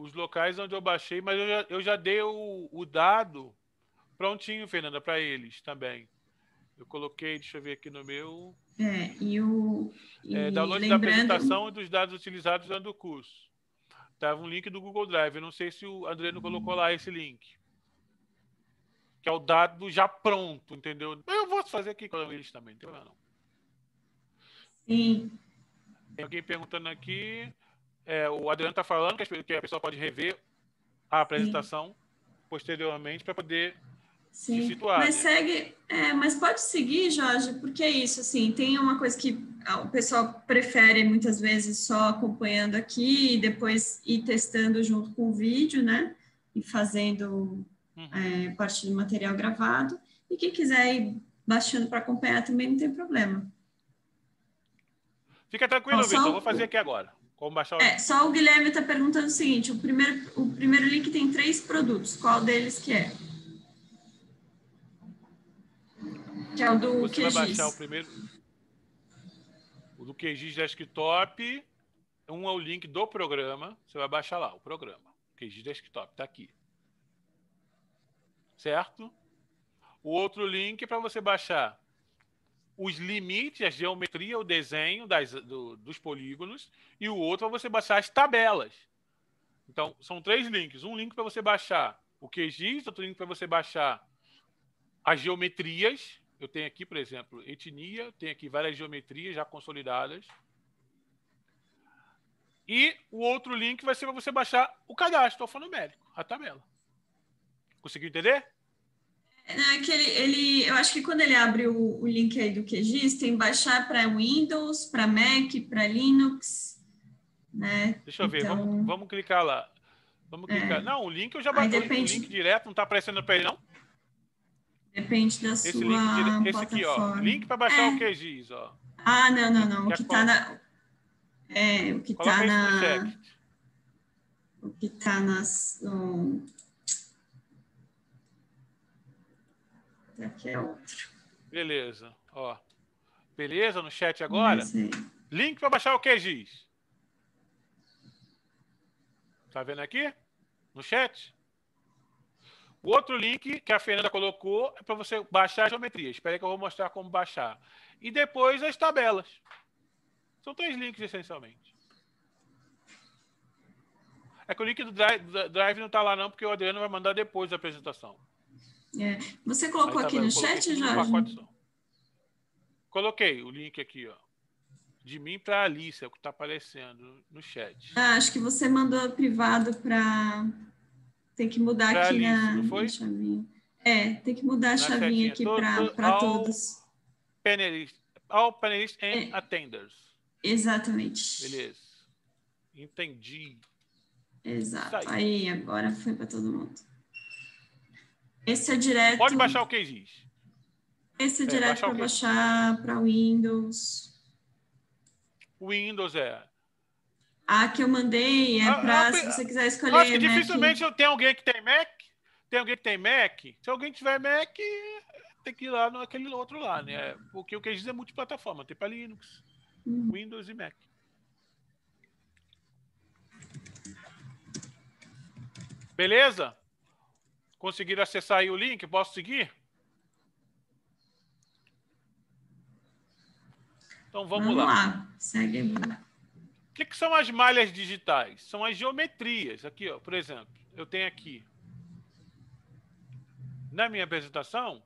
os locais onde eu baixei, mas eu já, eu já dei o, o dado prontinho, Fernanda, para eles também. Eu coloquei, deixa eu ver aqui no meu. É, e o. É, e é, download lembrando... da apresentação e dos dados utilizados durante o curso. Estava um link do Google Drive. Eu não sei se o Adriano colocou lá esse link que é o dado já pronto, entendeu? Eu vou fazer aqui com eles também, entendeu? Não. Sim. Tem alguém perguntando aqui. É, o Adriano está falando que a pessoa pode rever a apresentação Sim. posteriormente para poder Sim. se situar. Mas né? segue, é, mas pode seguir, Jorge, porque é isso, assim, tem uma coisa que o pessoal prefere muitas vezes só acompanhando aqui e depois ir testando junto com o vídeo, né? E fazendo uhum. é, parte do material gravado. E quem quiser ir baixando para acompanhar também não tem problema. Fica tranquilo, Vitor, vou fazer aqui agora. Como baixar o... É, só o Guilherme está perguntando o seguinte: o primeiro, o primeiro link tem três produtos, qual deles que é? Que é o do Você QGIS. vai baixar o primeiro. O do QGIS é Desktop. Um é o link do programa. Você vai baixar lá o programa. QGIS é Desktop está aqui certo? O outro link é para você baixar os limites, a geometria, o desenho das, do, dos polígonos, e o outro para é você baixar as tabelas. Então, são três links. Um link para você baixar o QGIS, outro link para você baixar as geometrias. Eu tenho aqui, por exemplo, etnia, tem aqui várias geometrias já consolidadas. E o outro link vai ser para você baixar o cadastro alfanumérico, a tabela. Conseguiu entender? É, não, é que ele, ele, eu acho que quando ele abre o, o link aí do QGIS, tem baixar para Windows, para Mac, para Linux, né? Deixa eu então... ver, vamos, então, vamos clicar lá. Vamos é. clicar. Não, o link eu já baixei, depende... o link direto, não está aparecendo para ele, não? Depende da esse sua link, Esse aqui, ó, link para baixar é. o QGIS, ó. Ah, não, não, não, o que está na... É, o que está na... O que está nas... Um Aqui é outro. Beleza, ó. Beleza no chat agora? Link para baixar o que, Giz? Tá vendo aqui? No chat? O outro link que a Fernanda colocou é para você baixar a geometria. Espera que eu vou mostrar como baixar. E depois as tabelas. São três links, essencialmente. É que o link do Drive, do drive não está lá, não, porque o Adriano vai mandar depois da apresentação. É. Você colocou tá aqui no chat, Jorge? coloquei o link aqui, ó. De mim para a Alice, é o que está aparecendo no chat. Ah, acho que você mandou privado para. Tem que mudar pra aqui Alice, na... não foi? na chavinha. É, tem que mudar a na chavinha setinha. aqui para todos. Panelist, all panelists and é. attenders. Exatamente. Beleza. Entendi. Exato. Aí agora foi para todo mundo. Esse é direto. Pode baixar o QGIS. Esse é, é direto para baixar para Windows. Windows é. A que eu mandei é ah, para, se você quiser escolher. Acho que dificilmente Mac. eu tenho alguém que tem Mac. Tem alguém que tem Mac? Se alguém tiver Mac, tem que ir lá naquele outro lá, né? Porque o que diz é multiplataforma, tem para Linux, hum. Windows e Mac. Beleza? Conseguiram acessar aí o link? Posso seguir? Então vamos, vamos lá. lá. Segue. O que, que são as malhas digitais? São as geometrias. Aqui, ó, por exemplo, eu tenho aqui na minha apresentação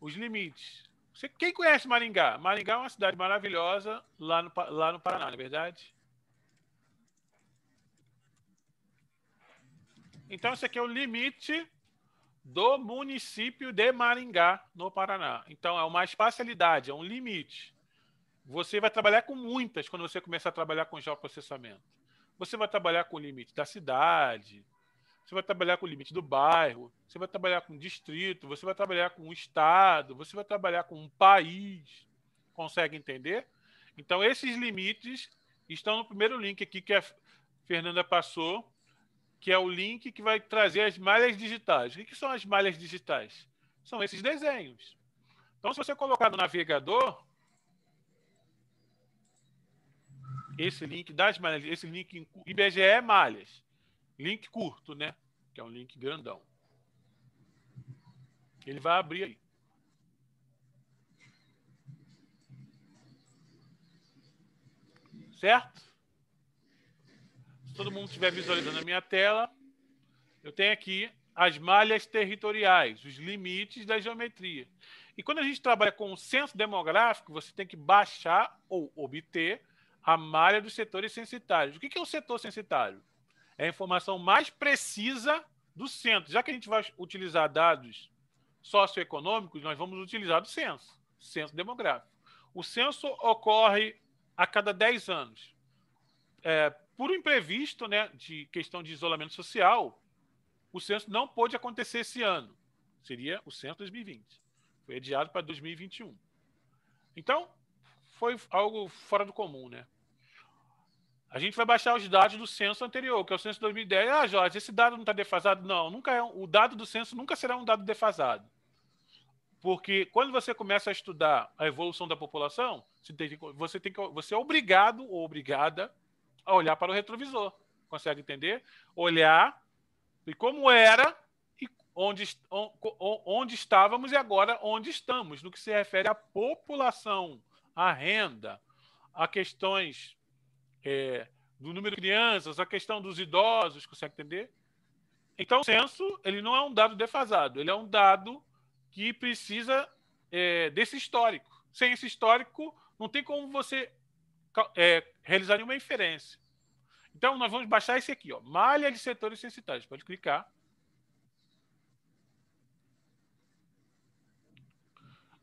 os limites. Você, quem conhece Maringá? Maringá é uma cidade maravilhosa lá no, lá no Paraná, não é verdade? Então, esse aqui é o limite do município de Maringá, no Paraná. Então, é uma espacialidade, é um limite. Você vai trabalhar com muitas quando você começar a trabalhar com geoprocessamento. Você vai trabalhar com o limite da cidade, você vai trabalhar com o limite do bairro, você vai trabalhar com o distrito, você vai trabalhar com o estado, você vai trabalhar com um país. Consegue entender? Então, esses limites estão no primeiro link aqui que a Fernanda passou que é o link que vai trazer as malhas digitais. O que são as malhas digitais? São esses desenhos. Então, se você colocar no navegador esse link das malhas, esse link IBGE é malhas, link curto, né? Que é um link grandão. Ele vai abrir aí. Certo? todo mundo estiver visualizando a minha tela, eu tenho aqui as malhas territoriais, os limites da geometria. E quando a gente trabalha com o censo demográfico, você tem que baixar ou obter a malha dos setores censitários. O que é o setor censitário? É a informação mais precisa do censo. Já que a gente vai utilizar dados socioeconômicos, nós vamos utilizar do censo, censo demográfico. O censo ocorre a cada 10 anos. É, por um imprevisto, né, de questão de isolamento social, o censo não pôde acontecer esse ano. Seria o censo 2020. Foi adiado para 2021. Então, foi algo fora do comum, né? A gente vai baixar os dados do censo anterior, que é o censo 2010. Ah, Jorge, esse dado não está defasado? Não, nunca é. Um, o dado do censo nunca será um dado defasado. Porque quando você começa a estudar a evolução da população, você tem, você, tem que, você é obrigado ou obrigada a olhar para o retrovisor. Consegue entender? Olhar e como era e onde, onde estávamos e agora onde estamos, no que se refere à população, à renda, a questões é, do número de crianças, a questão dos idosos, consegue entender? Então, o censo ele não é um dado defasado, ele é um dado que precisa é, desse histórico. Sem esse histórico, não tem como você é, uma inferência. Então, nós vamos baixar esse aqui, ó, malha de setores censitários. Pode clicar.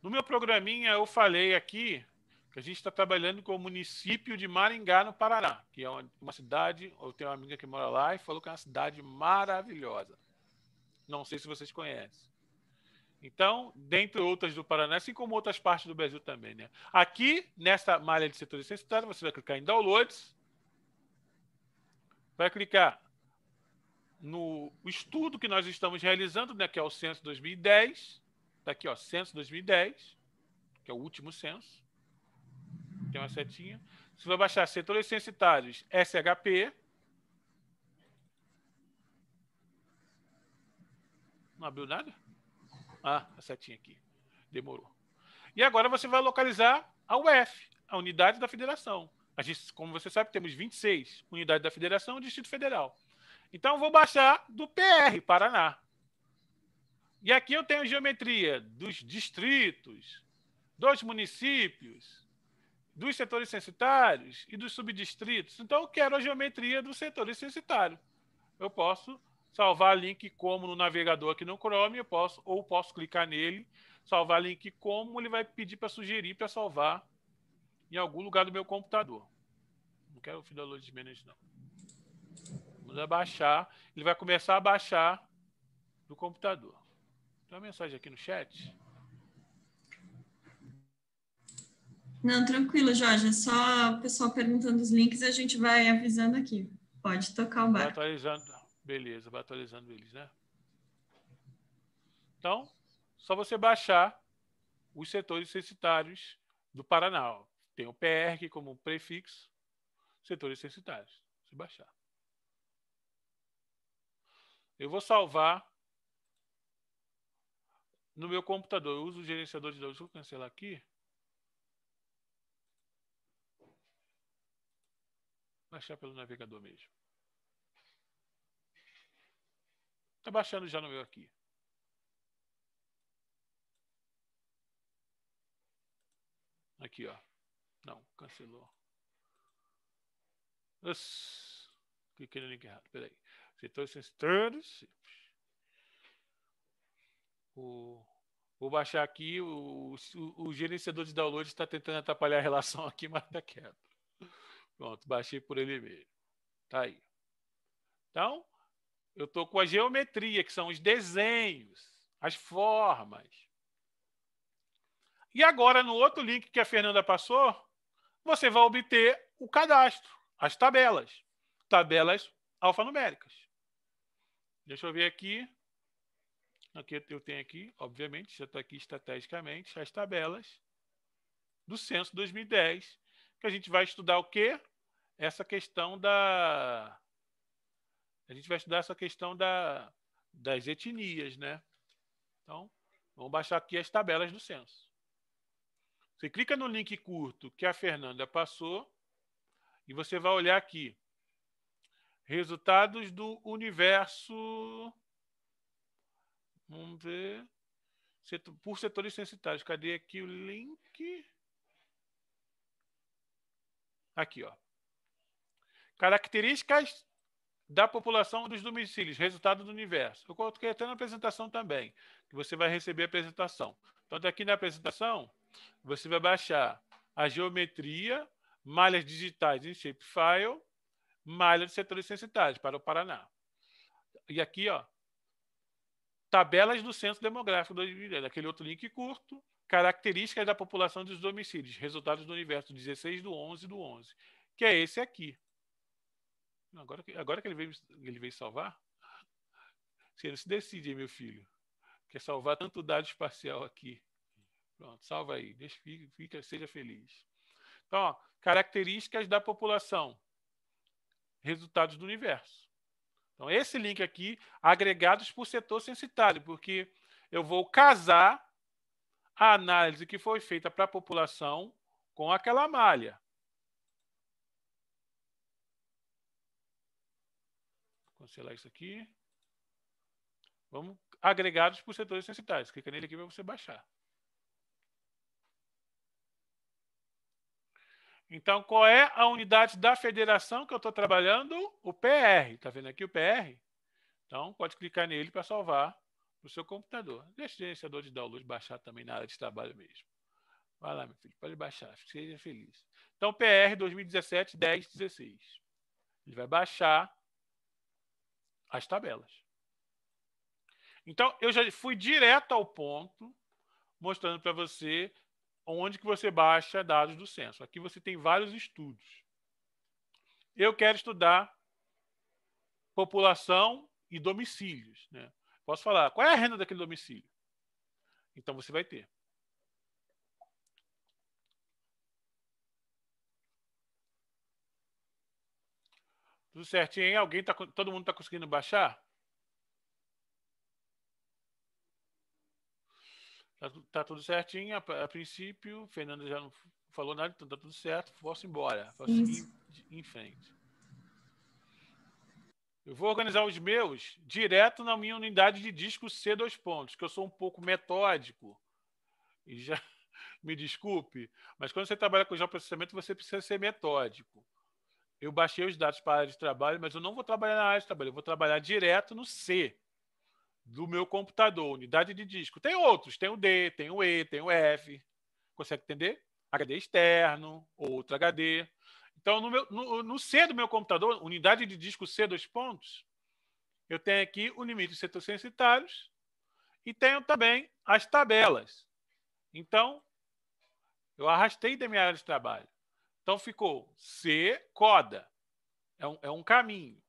No meu programinha, eu falei aqui que a gente está trabalhando com o município de Maringá, no Paraná, que é uma cidade, eu tenho uma amiga que mora lá e falou que é uma cidade maravilhosa. Não sei se vocês conhecem. Então, dentre outras do Paraná, assim como outras partes do Brasil também. Né? Aqui, nessa malha de setores licenciados, você vai clicar em Downloads, vai clicar no estudo que nós estamos realizando, né, que é o Censo 2010, está aqui, ó, Censo 2010, que é o último censo, tem é uma setinha. Você vai baixar setores censitários SHP, não abriu nada? Ah, a setinha aqui. Demorou. E agora você vai localizar a UF, a unidade da federação. A gente, como você sabe, temos 26 unidades da federação e Distrito Federal. Então, vou baixar do PR, Paraná. E aqui eu tenho geometria dos distritos, dos municípios, dos setores censitários e dos subdistritos. Então, eu quero a geometria do setor censitário. Eu posso salvar link como no navegador aqui no Chrome, eu posso, ou posso clicar nele, salvar link como, ele vai pedir para sugerir para salvar em algum lugar do meu computador. Não quero o Final de Manager, não. Vamos abaixar. Ele vai começar a baixar do computador. Tem uma mensagem aqui no chat? Não, tranquilo, Jorge. É só o pessoal perguntando os links, a gente vai avisando aqui. Pode tocar o barco. Atualizando, Beleza, vai atualizando eles, né? Então, só você baixar os setores censitários do Paraná. Tem o PR como prefixo, setores censitários. Se baixar. Eu vou salvar no meu computador. Eu uso o gerenciador de dados. Vou cancelar aqui. Baixar pelo navegador mesmo. Tá baixando já no meu aqui. Aqui, ó. Não, cancelou. Ups. cliquei no link errado. Peraí. Setores sensores. O, vou baixar aqui. O, o, o gerenciador de download está tentando atrapalhar a relação aqui, [LAUGHS] mas tá quieto. Pronto, baixei por ele mesmo. Tá aí. Então, eu estou com a geometria, que são os desenhos, as formas. E agora, no outro link que a Fernanda passou, você vai obter o cadastro, as tabelas. Tabelas alfanuméricas. Deixa eu ver aqui. Aqui eu tenho aqui, obviamente, já estou tá aqui estrategicamente, as tabelas do censo 2010, que a gente vai estudar o quê? Essa questão da a gente vai estudar essa questão da, das etnias, né? Então, vamos baixar aqui as tabelas do censo. Você clica no link curto que a Fernanda passou e você vai olhar aqui. Resultados do universo. Vamos ver. Setor, por setores censitários. Cadê aqui o link? Aqui, ó. Características da população dos domicílios, resultado do universo. Eu coloquei até na apresentação também, que você vai receber a apresentação. Então, daqui tá na apresentação, você vai baixar a geometria, malhas digitais em shapefile, malha de setores censitários para o Paraná. E aqui, ó, tabelas do Censo Demográfico do Ibiré, aquele outro link curto, características da população dos domicílios, resultados do universo 16 do 11 do 11, que é esse aqui. Agora que, agora que ele, veio, ele veio salvar? Se ele se decide, meu filho. Quer salvar tanto dado espacial aqui. Pronto, salva aí. Deixa, fica, seja feliz. Então, ó, características da população. Resultados do universo. Então, esse link aqui, agregados por setor censitário, porque eu vou casar a análise que foi feita para a população com aquela malha. cancelar isso aqui. Vamos agregados por setores necessitados. Clica nele aqui para você baixar. Então, qual é a unidade da federação que eu estou trabalhando? O PR. Está vendo aqui o PR? Então, pode clicar nele para salvar no seu computador. Deixa o gerenciador de download baixar também na área de trabalho mesmo. Vai lá, meu filho, pode baixar. Seja feliz. Então, PR 2017-1016. Ele vai baixar as tabelas. Então, eu já fui direto ao ponto, mostrando para você onde que você baixa dados do censo. Aqui você tem vários estudos. Eu quero estudar população e domicílios. Né? Posso falar, qual é a renda daquele domicílio? Então, você vai ter. Tudo certinho, hein? Alguém tá, todo mundo está conseguindo baixar? Tá, tá, tudo certinho a, a princípio. Fernando já não falou nada, então tá tudo certo. Posso ir embora. Posso ir em, em frente. Eu vou organizar os meus direto na minha unidade de disco C dois pontos, que eu sou um pouco metódico. E já [LAUGHS] me desculpe, mas quando você trabalha com geoprocessamento, você precisa ser metódico eu baixei os dados para a área de trabalho, mas eu não vou trabalhar na área de trabalho, eu vou trabalhar direto no C do meu computador, unidade de disco. Tem outros, tem o D, tem o E, tem o F. Consegue entender? HD externo, outro HD. Então, no, meu, no, no C do meu computador, unidade de disco C, dois pontos, eu tenho aqui o limite de setores censitários e tenho também as tabelas. Então, eu arrastei da minha área de trabalho. Então ficou C coda. É um, é um caminho.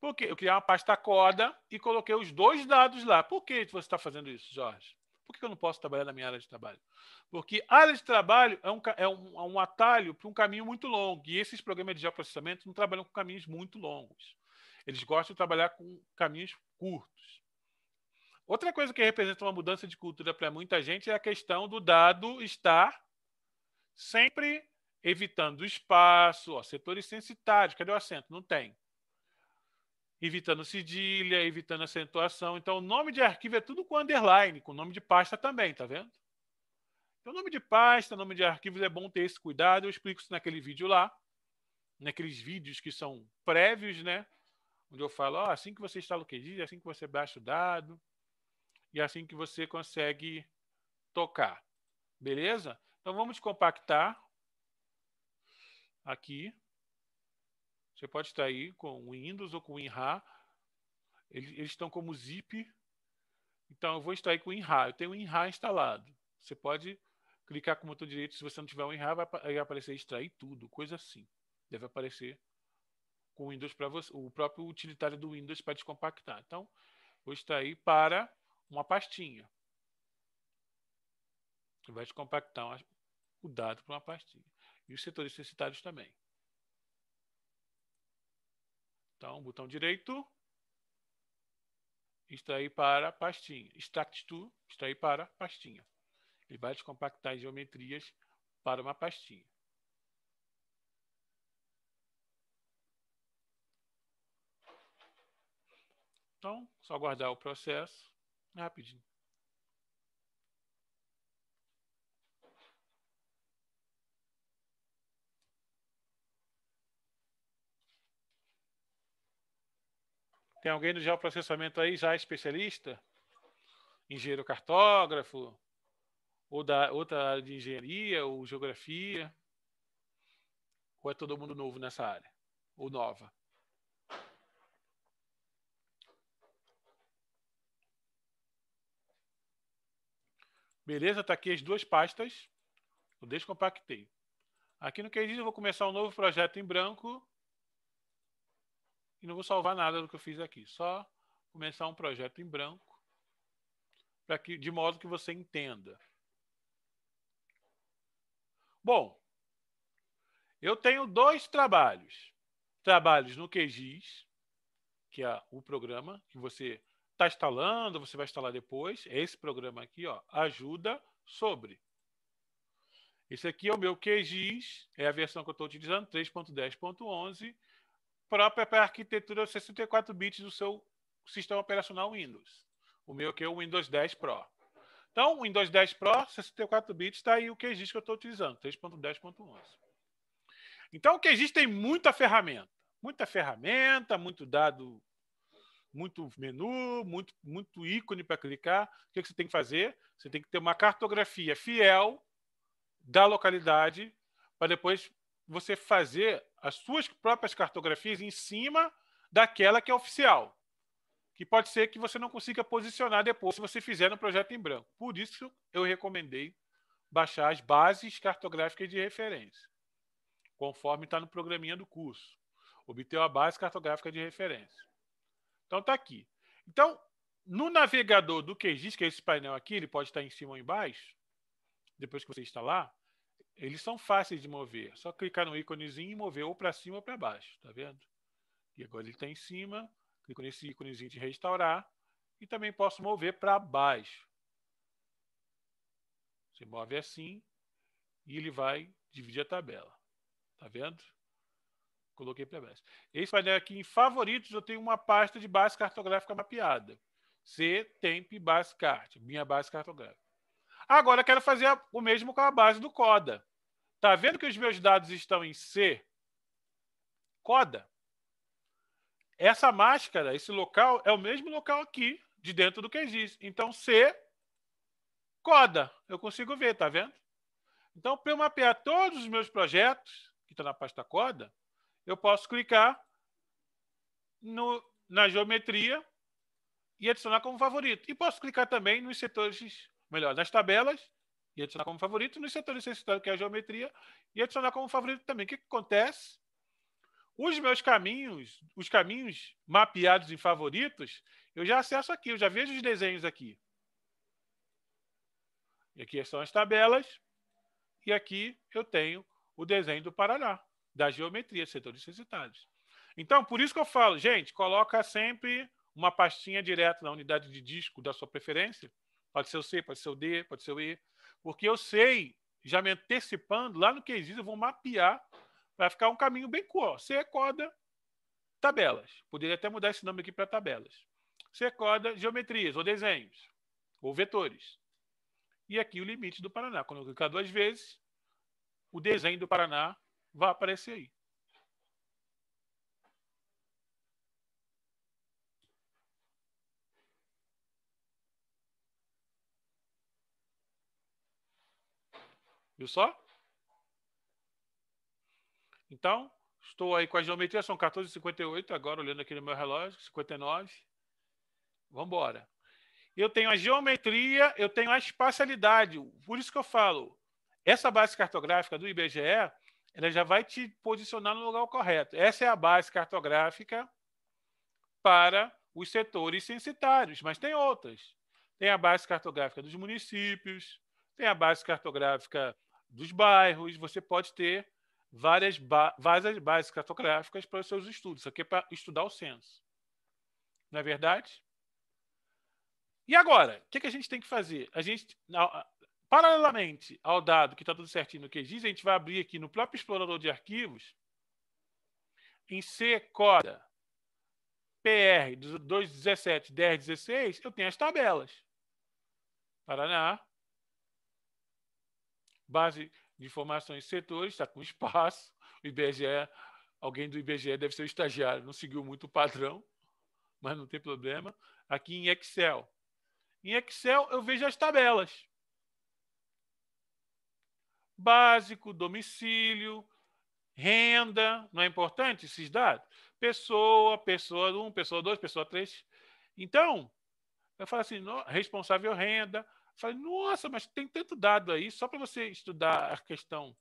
Porque eu criei uma pasta coda e coloquei os dois dados lá. Por que você está fazendo isso, Jorge? Por que eu não posso trabalhar na minha área de trabalho? Porque área de trabalho é um, é um, é um atalho para um caminho muito longo. E esses programas de geoprocessamento não trabalham com caminhos muito longos. Eles gostam de trabalhar com caminhos curtos. Outra coisa que representa uma mudança de cultura para muita gente é a questão do dado estar sempre evitando espaço, ó, setores censitários, cadê o acento? Não tem. Evitando cedilha, evitando acentuação. Então, o nome de arquivo é tudo com underline, com nome de pasta também, tá vendo? Então, nome de pasta, nome de arquivos, é bom ter esse cuidado. Eu explico isso naquele vídeo lá, naqueles vídeos que são prévios, né? Onde eu falo, ó, assim que você instala o QGIS, é assim que você baixa o dado, e é assim que você consegue tocar. Beleza? Então, vamos compactar aqui. Você pode extrair com o Windows ou com WinRAR. Eles, eles estão como zip. Então, eu vou extrair com o WinRAR. Eu tenho o WinRAR instalado. Você pode clicar com o botão direito. Se você não tiver o WinRAR, vai aparecer extrair tudo, coisa assim. Deve aparecer com o Windows para você, o próprio utilitário do Windows para descompactar. Então, vou extrair para uma pastinha. Vai descompactar o dado para uma pastinha. E os setores solicitados também. Então, botão direito, extrair para pastinha. Extract to, extrair para pastinha. Ele vai descompactar as geometrias para uma pastinha. Então, só guardar o processo rapidinho. Tem alguém do geoprocessamento aí já especialista? Engenheiro cartógrafo? Ou da outra área de engenharia ou geografia? Ou é todo mundo novo nessa área? Ou nova? Beleza, está aqui as duas pastas. Eu descompactei. Aqui no QGIS eu vou começar um novo projeto em branco e não vou salvar nada do que eu fiz aqui, só começar um projeto em branco, para que de modo que você entenda. Bom, eu tenho dois trabalhos. Trabalhos no QGIS, que é o programa que você está instalando, você vai instalar depois. É esse programa aqui, ó, ajuda sobre. Esse aqui é o meu QGIS, é a versão que eu estou utilizando, 3.10.11 própria para a arquitetura 64 bits do seu sistema operacional Windows. O meu aqui é o Windows 10 Pro. Então, o Windows 10 Pro, 64 bits, está aí o QGIS que eu estou utilizando, 3.10.11. Então, o QGIS tem muita ferramenta. Muita ferramenta, muito dado, muito menu, muito, muito ícone para clicar. O que, é que você tem que fazer? Você tem que ter uma cartografia fiel da localidade para depois você fazer as suas próprias cartografias em cima daquela que é oficial, que pode ser que você não consiga posicionar depois se você fizer no projeto em branco. Por isso, eu recomendei baixar as bases cartográficas de referência, conforme está no programinha do curso. Obter a base cartográfica de referência. Então, está aqui. Então, no navegador do QGIS, que é esse painel aqui, ele pode estar em cima ou embaixo, depois que você instalar, eles são fáceis de mover. Só clicar no íconezinho e mover ou para cima ou para baixo. Tá vendo? E agora ele está em cima. Clico nesse íconezinho de restaurar. E também posso mover para baixo. Você move assim e ele vai dividir a tabela. Tá vendo? Coloquei para baixo. Esse painel aqui em favoritos, eu tenho uma pasta de base cartográfica mapeada. C, temp, base cart, minha base cartográfica. Agora quero fazer o mesmo com a base do CODA. Tá vendo que os meus dados estão em C? Coda. Essa máscara, esse local, é o mesmo local aqui, de dentro do QGIS. Então, C, coda. Eu consigo ver, tá vendo? Então, para eu mapear todos os meus projetos, que estão tá na pasta coda, eu posso clicar no, na geometria e adicionar como favorito. E posso clicar também nos setores, melhor, nas tabelas e adicionar como favorito. Nos setores necessitados, que é a geometria, e adicionar como favorito também. O que, que acontece? Os meus caminhos, os caminhos mapeados em favoritos, eu já acesso aqui, eu já vejo os desenhos aqui. E aqui são as tabelas. E aqui eu tenho o desenho do Paraná, da geometria, setores necessitados. Então, por isso que eu falo, gente, coloca sempre uma pastinha direto na unidade de disco da sua preferência. Pode ser o C, pode ser o D, pode ser o E. Porque eu sei, já me antecipando, lá no quesito eu vou mapear, vai ficar um caminho bem curto. Você recorda é tabelas. Poderia até mudar esse nome aqui para tabelas. Você recorda é geometrias ou desenhos ou vetores. E aqui o limite do Paraná. Quando eu clicar duas vezes, o desenho do Paraná vai aparecer aí. Viu só? Então, estou aí com a geometria, são 14h58, agora olhando aqui no meu relógio, 59. Vamos embora. Eu tenho a geometria, eu tenho a espacialidade. Por isso que eu falo, essa base cartográfica do IBGE, ela já vai te posicionar no lugar correto. Essa é a base cartográfica para os setores censitários, mas tem outras. Tem a base cartográfica dos municípios, tem a base cartográfica dos bairros, você pode ter várias, ba várias bases cartográficas para os seus estudos. Isso aqui é para estudar o censo. Não é verdade? E agora, o que, que, a gente tem que fazer? A gente, paralelamente ao dado que está tudo certinho no QGIS, a gente vai abrir aqui no próprio explorador de arquivos, em C, coda, PR 217, 1016, eu tenho as tabelas. Paraná, Base de informações setores, está com espaço. O IBGE, alguém do IBGE deve ser o estagiário, não seguiu muito o padrão, mas não tem problema. Aqui em Excel. Em Excel eu vejo as tabelas. Básico, domicílio, renda, não é importante esses dados? Pessoa, pessoa 1, pessoa 2, pessoa 3. Então, eu falo assim, responsável renda, Falei, nossa, mas tem tanto dado aí, só para você estudar a questão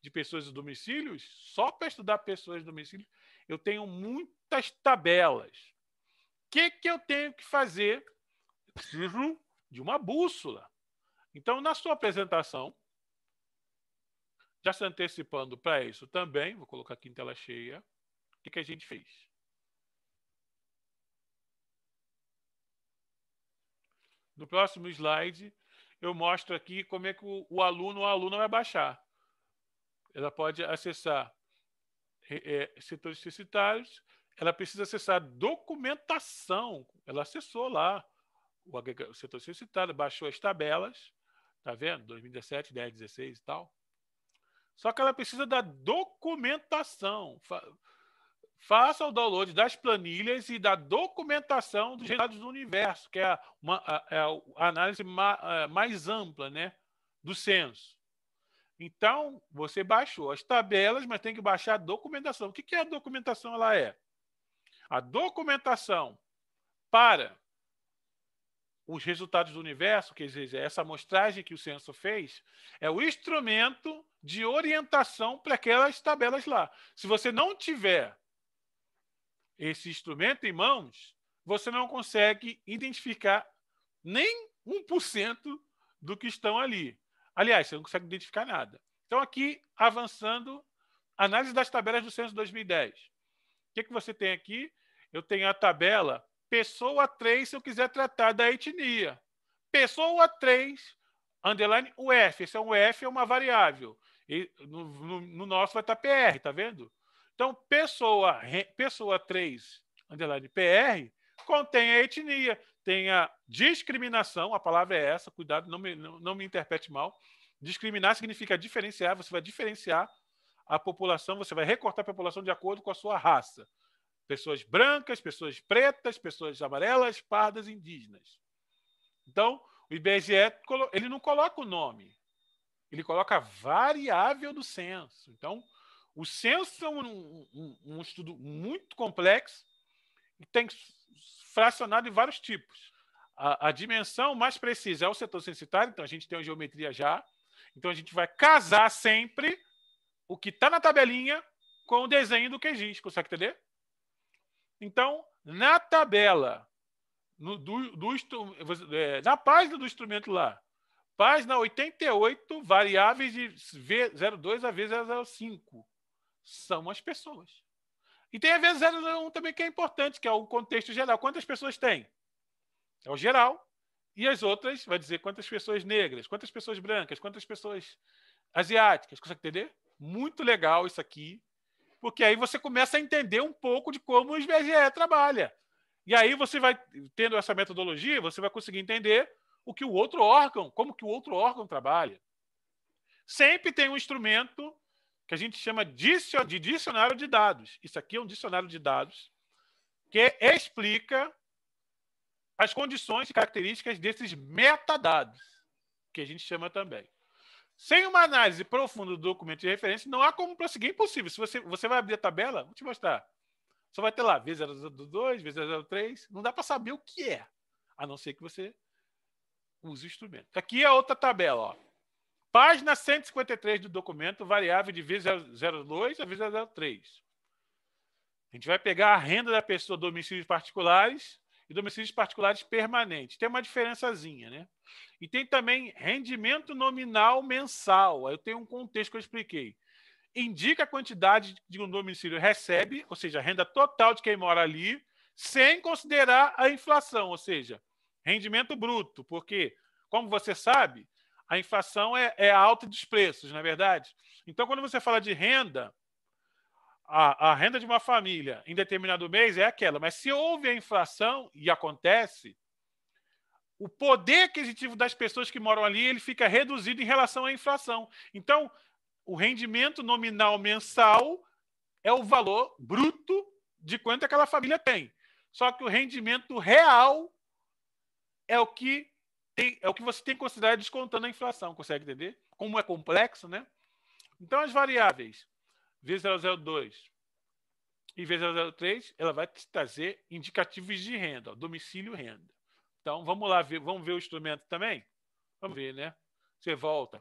de pessoas e domicílios, só para estudar pessoas e domicílios, eu tenho muitas tabelas. O que, que eu tenho que fazer? preciso de uma bússola. Então, na sua apresentação, já se antecipando para isso também, vou colocar aqui em tela cheia, o que, que a gente fez? No próximo slide, eu mostro aqui como é que o, o aluno ou a aluna vai baixar. Ela pode acessar é, setores necessitários, ela precisa acessar documentação. Ela acessou lá o, o setor necessitário, baixou as tabelas, tá vendo? 2017, 10, 16 e tal. Só que ela precisa da documentação faça o download das planilhas e da documentação dos resultados do universo, que é, uma, a, é a análise é, mais ampla né, do censo. Então, você baixou as tabelas, mas tem que baixar a documentação. O que, que é a documentação? Ela é a documentação para os resultados do universo, quer dizer, essa amostragem que o censo fez, é o instrumento de orientação para aquelas tabelas lá. Se você não tiver esse instrumento em mãos, você não consegue identificar nem 1% do que estão ali. Aliás, você não consegue identificar nada. Então, aqui, avançando, análise das tabelas do censo 2010. O que, é que você tem aqui? Eu tenho a tabela pessoa 3, se eu quiser tratar da etnia. Pessoa 3, underline UF. Esse é um UF, é uma variável. E no, no, no nosso vai estar PR, tá vendo? Então, pessoa, pessoa 3, underline PR, contém a etnia, tem a discriminação, a palavra é essa, cuidado, não me, não, não me interprete mal. Discriminar significa diferenciar, você vai diferenciar a população, você vai recortar a população de acordo com a sua raça. Pessoas brancas, pessoas pretas, pessoas amarelas, pardas, indígenas. Então, o IBGE ele não coloca o nome, ele coloca a variável do censo. Então, os censo são é um, um, um estudo muito complexo e tem fracionado em vários tipos. A, a, dimensão mais precisa é o setor censitário, então a gente tem a geometria já. Então a gente vai casar sempre o que está na tabelinha com o desenho do que existe. Consegue entender? Então, na tabela, no, do, do, é, na página do instrumento lá, página 88, variáveis de V02 a V05 são as pessoas. E tem a vez 001 também que é importante, que é o contexto geral. Quantas pessoas tem? É o geral. E as outras vai dizer quantas pessoas negras, quantas pessoas brancas, quantas pessoas asiáticas. Consegue entender? Muito legal isso aqui, porque aí você começa a entender um pouco de como o IBGE trabalha. E aí você vai, tendo essa metodologia, você vai conseguir entender o que o outro órgão, como que o outro órgão trabalha. Sempre tem um instrumento que a gente chama de dicionário de dados. Isso aqui é um dicionário de dados que explica as condições e características desses metadados, que a gente chama também. Sem uma análise profunda do documento de referência, não há como prosseguir. impossível. Se você, você vai abrir a tabela, vou te mostrar. Só vai ter lá V002, V003. Não dá para saber o que é, a não ser que você use o instrumento. Aqui é outra tabela. Ó. Página 153 do documento, variável de V02 a V03. A gente vai pegar a renda da pessoa domicílios particulares e domicílios particulares permanentes. Tem uma diferençazinha, né? E tem também rendimento nominal mensal. Aí eu tenho um contexto que eu expliquei. Indica a quantidade de um domicílio recebe, ou seja, a renda total de quem mora ali, sem considerar a inflação, ou seja, rendimento bruto, porque, como você sabe, a inflação é, é a alta dos preços, na é verdade? Então, quando você fala de renda, a, a, renda de uma família em determinado mês é aquela, mas se houve a inflação e acontece, o poder aquisitivo das pessoas que moram ali ele fica reduzido em relação à inflação. Então, o rendimento nominal mensal é o valor bruto de quanto aquela família tem. Só que o rendimento real é o que tem, é o que você tem que considerar descontando a inflação, consegue entender? Como é complexo, né? Então, as variáveis V002 e V003, ela vai te trazer indicativos de renda, ó, domicílio renda. Então, vamos lá, ver, vamos ver o instrumento também? Vamos ver, né? Você volta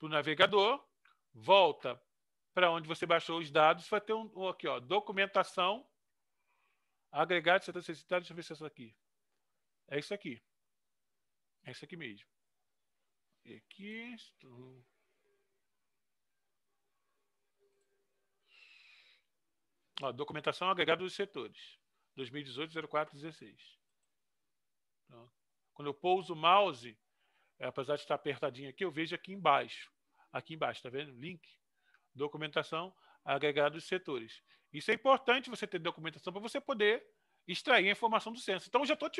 para o navegador, volta para onde você baixou os dados, vai ter um aqui, ó, documentação, agregado de setor necessidade, deixa eu ver se é isso aqui. É isso aqui. Essa aqui mesmo. E aqui. Estou... Ó, documentação agregada dos setores. 2018-04-16. Então, quando eu pouso o mouse, é, apesar de estar apertadinho aqui, eu vejo aqui embaixo. Aqui embaixo, tá vendo? Link. Documentação agregada dos setores. Isso é importante você ter documentação para você poder extrair a informação do censo. Então, já estou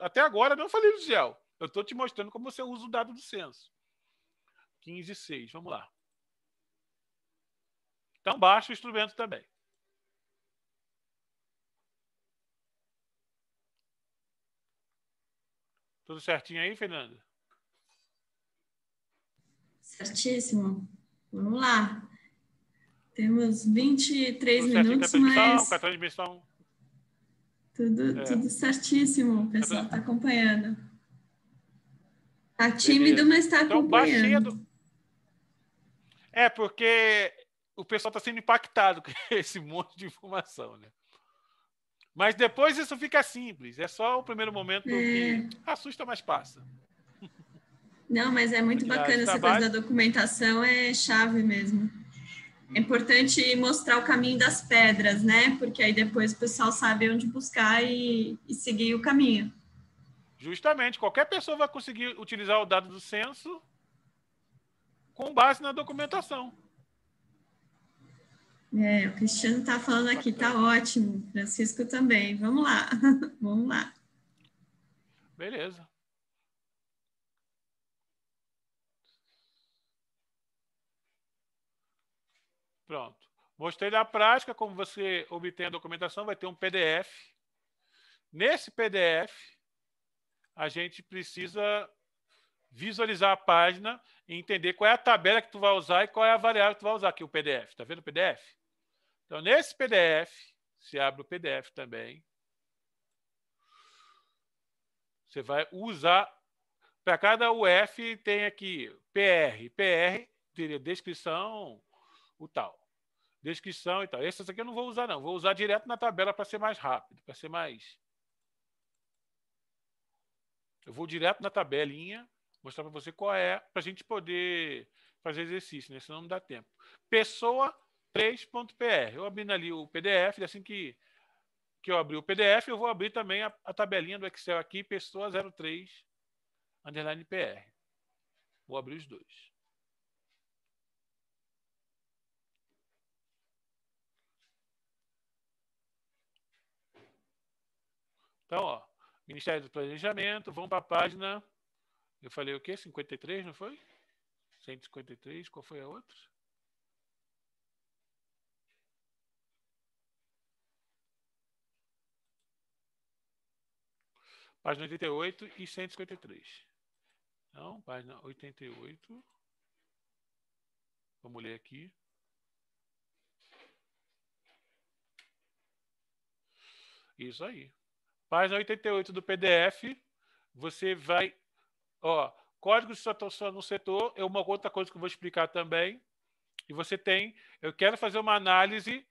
até agora não falei do gel. Eu estou te mostrando como você usa o dado do censo. 15, 6. Vamos lá. Então, baixa o instrumento também. Tudo certinho aí, Fernanda? Certíssimo. Vamos lá. Temos 23 tudo minutos, tá, mas... Com a transmissão. Tudo, é. tudo certíssimo, o pessoal está acompanhando. Tá tímido, então, Beleza. mas tá acompanhando. Então, É, porque o pessoal tá sendo impactado com [LAUGHS] esse monte de informação, né? Mas depois isso fica simples. É só o primeiro momento é. que assusta, mas passa. [LAUGHS] Não, mas é muito bacana essa coisa da documentação, é chave mesmo. É importante mostrar o caminho das pedras, né? Porque aí depois o pessoal sabe onde buscar e, e seguir o caminho. Justamente, qualquer pessoa vai conseguir utilizar o dado do censo com base na documentação. É, o Cristiano está falando aqui, está ótimo. Francisco também. Vamos lá, [LAUGHS] vamos lá. Beleza. Pronto. Mostrei da prática como você obtém a documentação, vai ter um PDF. Nesse PDF, a gente precisa visualizar a página e entender qual é a tabela que tu vai usar e qual é a variável que tu vai usar aqui, o PDF. Tá vendo o PDF? Então, nesse PDF, se abre o PDF também, você vai usar. Para cada UF tem aqui PR. PR teria descrição, o tal. Descrição e tal. Essas aqui eu não vou usar, não. Vou usar direto na tabela para ser mais rápido, para ser mais eu vou direto na tabelinha, mostrar para você qual é, para a gente poder fazer exercício, né? senão não dá tempo. Pessoa3.pr. Eu abri ali o PDF, assim que, que eu abrir o PDF, eu vou abrir também a, a tabelinha do Excel aqui, pessoa03 underline PR. Vou abrir os dois. Então, ó, Ministério do Planejamento, vão para a página. Eu falei o quê? 53, não foi? 153, qual foi a outra? Página 88 e 153. Então, página 88. Vamos ler aqui. Isso aí. Página 88 do PDF, você vai. Ó, códigos de situação no setor é uma outra coisa que eu vou explicar também. E você tem. Eu quero fazer uma análise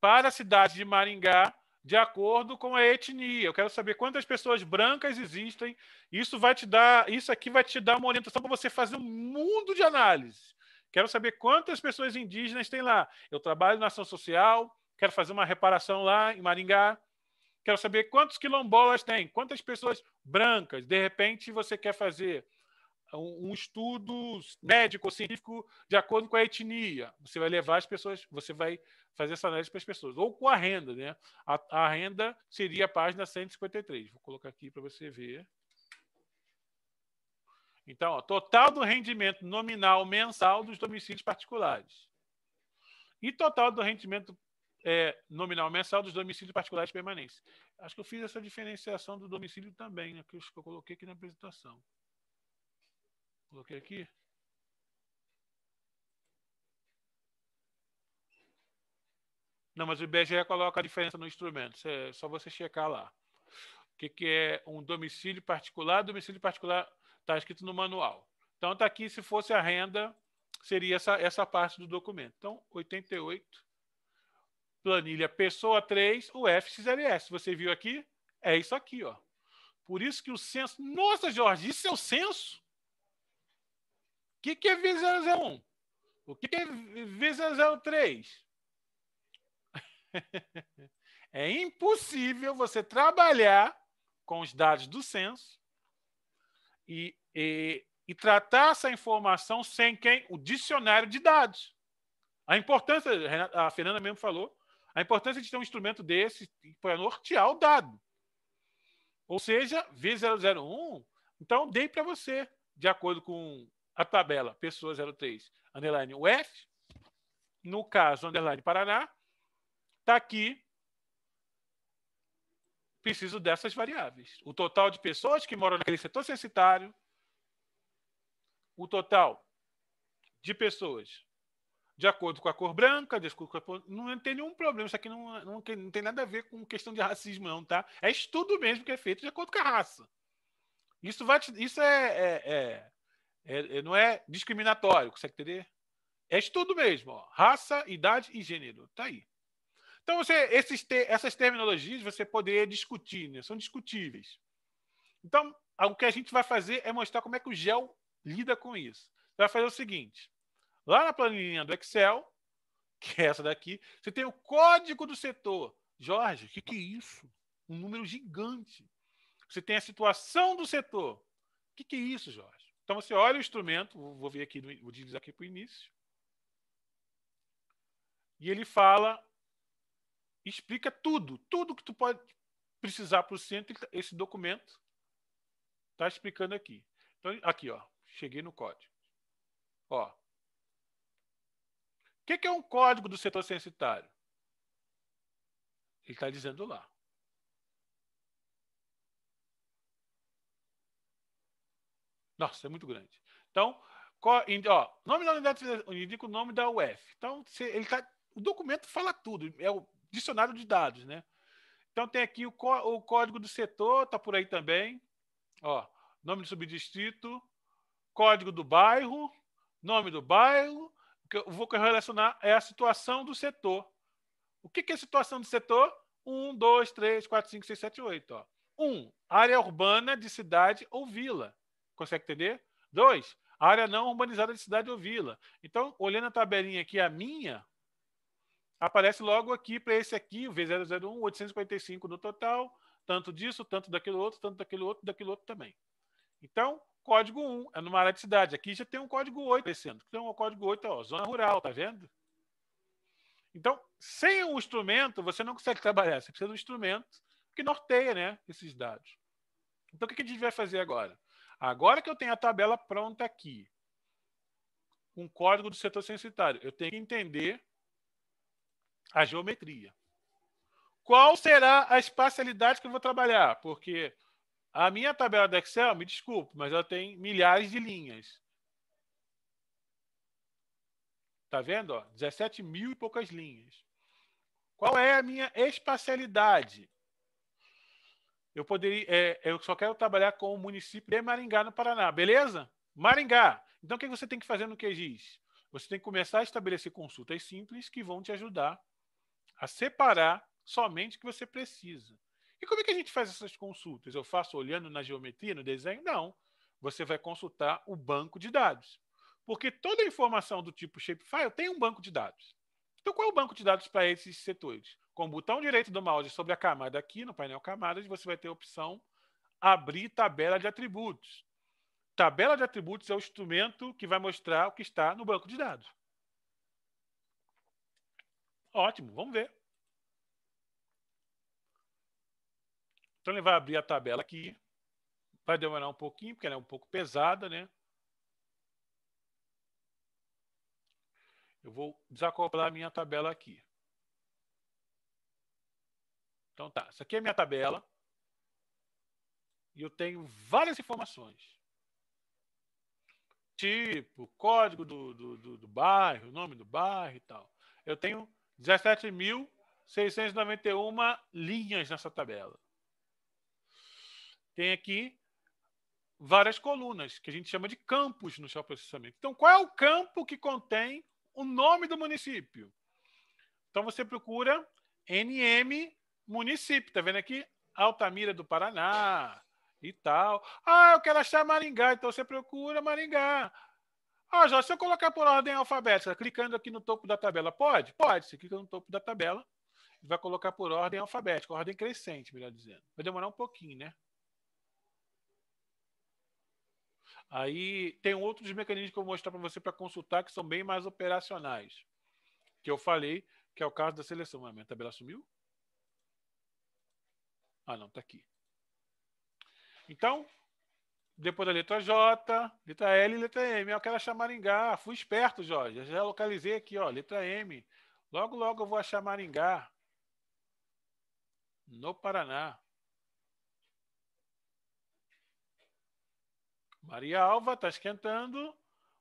para a cidade de Maringá de acordo com a etnia. Eu quero saber quantas pessoas brancas existem. Isso vai te dar, isso aqui vai te dar uma orientação para você fazer um mundo de análise. Quero saber quantas pessoas indígenas tem lá. Eu trabalho na ação social, quero fazer uma reparação lá em Maringá. Quero saber quantos quilombolas tem, quantas pessoas brancas. De repente, você quer fazer um, um estudo médico ou científico de acordo com a etnia. Você vai levar as pessoas, você vai fazer essa análise para as pessoas. Ou com a renda, né? A, a renda seria a página 153. Vou colocar aqui para você ver. Então, ó, total do rendimento nominal mensal dos domicílios particulares. E total do rendimento é, nominal mensal dos domicílios particulares permanentes. Acho que eu fiz essa diferenciação do domicílio também, né, que eu coloquei aqui na apresentação. Coloquei aqui. Não, mas o IBGE coloca a diferença no instrumento. É só você checar lá. O que, que é um domicílio particular? Domicílio particular está escrito no manual. Então, está aqui, se fosse a renda, seria essa, essa parte do documento. Então, 88 planilha Pessoa 3, o FXLS. Você viu aqui? É isso aqui, ó. Por isso que o censo. Nossa, Jorge, isso é o censo? É o que, que é V001? O que, que é V003? é impossível você trabalhar com os dados do censo e, e, e tratar essa informação sem quem? O dicionário de dados. A importância, a Fernanda mesmo falou, a importância de ter um instrumento desse para nortear o dado. Ou seja, V001, então dei para você, de acordo com a tabela pessoa 03, underline UF, no caso, underline Paraná, está aqui, preciso dessas variáveis. O total de pessoas que moram naquele setor censitário, o total de pessoas de acordo com a cor branca, de acordo com a cor... não tem nenhum problema, isso aqui não, não, não, tem nada a ver com questão de racismo não, tá? É estudo mesmo que é feito de acordo com a raça. Isso vai, te... isso é, é, é, é, não é discriminatório, consegue entender? É estudo mesmo, ó. raça, idade e gênero, tá aí. Então você, esses te... essas terminologias você poderia discutir, né? são discutíveis. Então o que a gente vai fazer é mostrar como é que o gel lida com isso. Vai fazer o seguinte Lá na planilhinha do Excel, que é essa daqui, você tem o código do setor. Jorge, o que, que é isso? Um número gigante. Você tem a situação do setor. O que, que é isso, Jorge? Então você olha o instrumento, vou vir aqui, vou utilizar aqui para o início. E ele fala, explica tudo, tudo que tu pode precisar para o centro, tá, esse documento está explicando aqui. Então, aqui, ó, cheguei no código. Ó, o que, que é um código do setor censitário? Ele está dizendo lá. Nossa, é muito grande. Então, ó, nome da unidade indica o nome da UF. Então, ele tá, o documento fala tudo, é o dicionário de dados, né? Então tem aqui o, o código do setor, tá por aí também. Ó, nome do subdistrito, código do bairro, nome do bairro, que eu vou relacionar é a situação do setor. O que, que é a situação do setor? 1, 2, 3, 4, 5, 6, 7, 8. 1. Área urbana de cidade ou vila. Consegue entender? 2. Área não urbanizada de cidade ou vila. Então, olhando a tabelinha aqui, a minha, aparece logo aqui para esse aqui, o V001, 845 no total, tanto disso, tanto daquele outro, tanto daquele outro, daquele outro também. Então, código 1, é numa área de cidade. Aqui já tem um código 8 aparecendo. Então, o código 8 é zona rural, tá vendo? Então, sem um instrumento, você não consegue trabalhar. Você precisa de um instrumento que norteia né, esses dados. Então, o que a gente vai fazer agora? Agora que eu tenho a tabela pronta aqui, um código do setor censitário, eu tenho que entender a geometria. Qual será a espacialidade que eu vou trabalhar? Porque a minha tabela do Excel, me desculpe, mas ela tem milhares de linhas. Tá vendo? Ó, 17 mil e poucas linhas. Qual é a minha espacialidade? Eu poderia, é, eu só quero trabalhar com o município de Maringá, no Paraná, beleza? Maringá. Então, o que é você tem que fazer no QGIS? Você tem que começar a estabelecer consultas simples que vão te ajudar a separar somente o que você precisa. E como é que a gente faz essas consultas? Eu faço olhando na geometria, no desenho? Não. Você vai consultar o banco de dados. Porque toda a informação do tipo shapefile tem um banco de dados. Então, qual é o banco de dados para esses setores? Com o botão direito do mouse sobre a camada aqui, no painel camadas, você vai ter a opção abrir tabela de atributos. Tabela de atributos é o instrumento que vai mostrar o que está no banco de dados. Ótimo, vamos ver. Então ele vai abrir a tabela aqui. Vai demorar um pouquinho, porque ela é um pouco pesada, né? Eu vou desacoplar a minha tabela aqui. Então tá, essa aqui é a minha tabela. E eu tenho várias informações. Tipo, código do, do, do, do bairro, nome do bairro e tal. Eu tenho 17.691 linhas nessa tabela tem aqui várias colunas, que a gente chama de campos no seu processamento. Então, qual é o campo que contém o nome do município? Então, você procura NM município. Está vendo aqui? Altamira do Paraná e tal. Ah, eu quero achar Maringá. Então, você procura Maringá. Ah, já, se eu colocar por ordem alfabética, clicando aqui no topo da tabela, pode? Pode. Você clica no topo da tabela e vai colocar por ordem alfabética, ordem crescente, melhor dizendo. Vai demorar um pouquinho, né? Aí tem outros mecanismos que eu vou mostrar para você para consultar que são bem mais operacionais. Que eu falei, que é o caso da seleção. Ah, minha tabela sumiu? Ah, não, está aqui. Então, depois da letra J, letra L e letra M. Eu quero achar Maringá. Fui esperto, Jorge. já localizei aqui, ó, letra M. Logo, logo eu vou achar Maringá. No Paraná. Maria Alva está esquentando.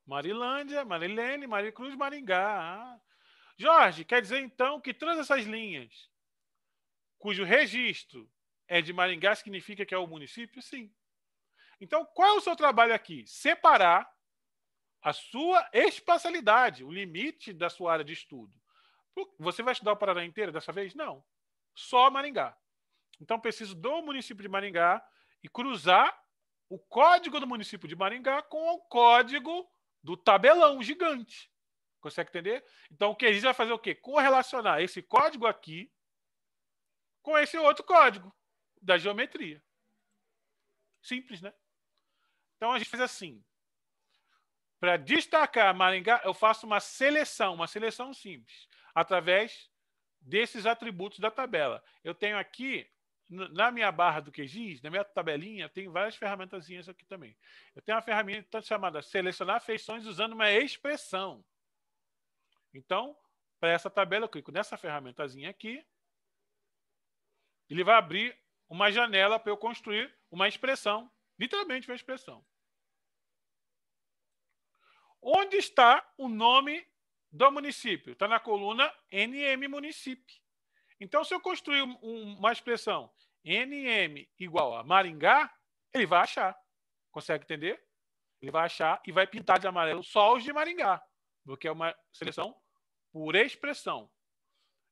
Marilândia, Marilene, Cruz, Maringá. Jorge, quer dizer então que todas essas linhas cujo registro é de Maringá significa que é o município? Sim. Então, qual é o seu trabalho aqui? Separar a sua espacialidade, o limite da sua área de estudo. Você vai estudar o Paraná inteiro dessa vez? Não. Só Maringá. Então, preciso do município de Maringá e cruzar o código do município de Maringá com o código do tabelão gigante. Consegue entender? Então o QGIS vai fazer o quê? Correlacionar esse código aqui com esse outro código da geometria. Simples, né? Então a gente faz assim. Para destacar Maringá, eu faço uma seleção, uma seleção simples, através desses atributos da tabela. Eu tenho aqui na minha barra do QGIS, na minha tabelinha, tem várias ferramentazinhas aqui também. Eu tenho uma ferramenta chamada selecionar feições usando uma expressão. Então, para essa tabela, eu clico nessa ferramentazinha aqui. Ele vai abrir uma janela para eu construir uma expressão, literalmente uma expressão. Onde está o nome do município? Está na coluna NM Município. Então, se eu construir uma expressão NM igual a Maringá, ele vai achar. Consegue entender? Ele vai achar e vai pintar de amarelo só os de Maringá, porque é uma seleção por expressão.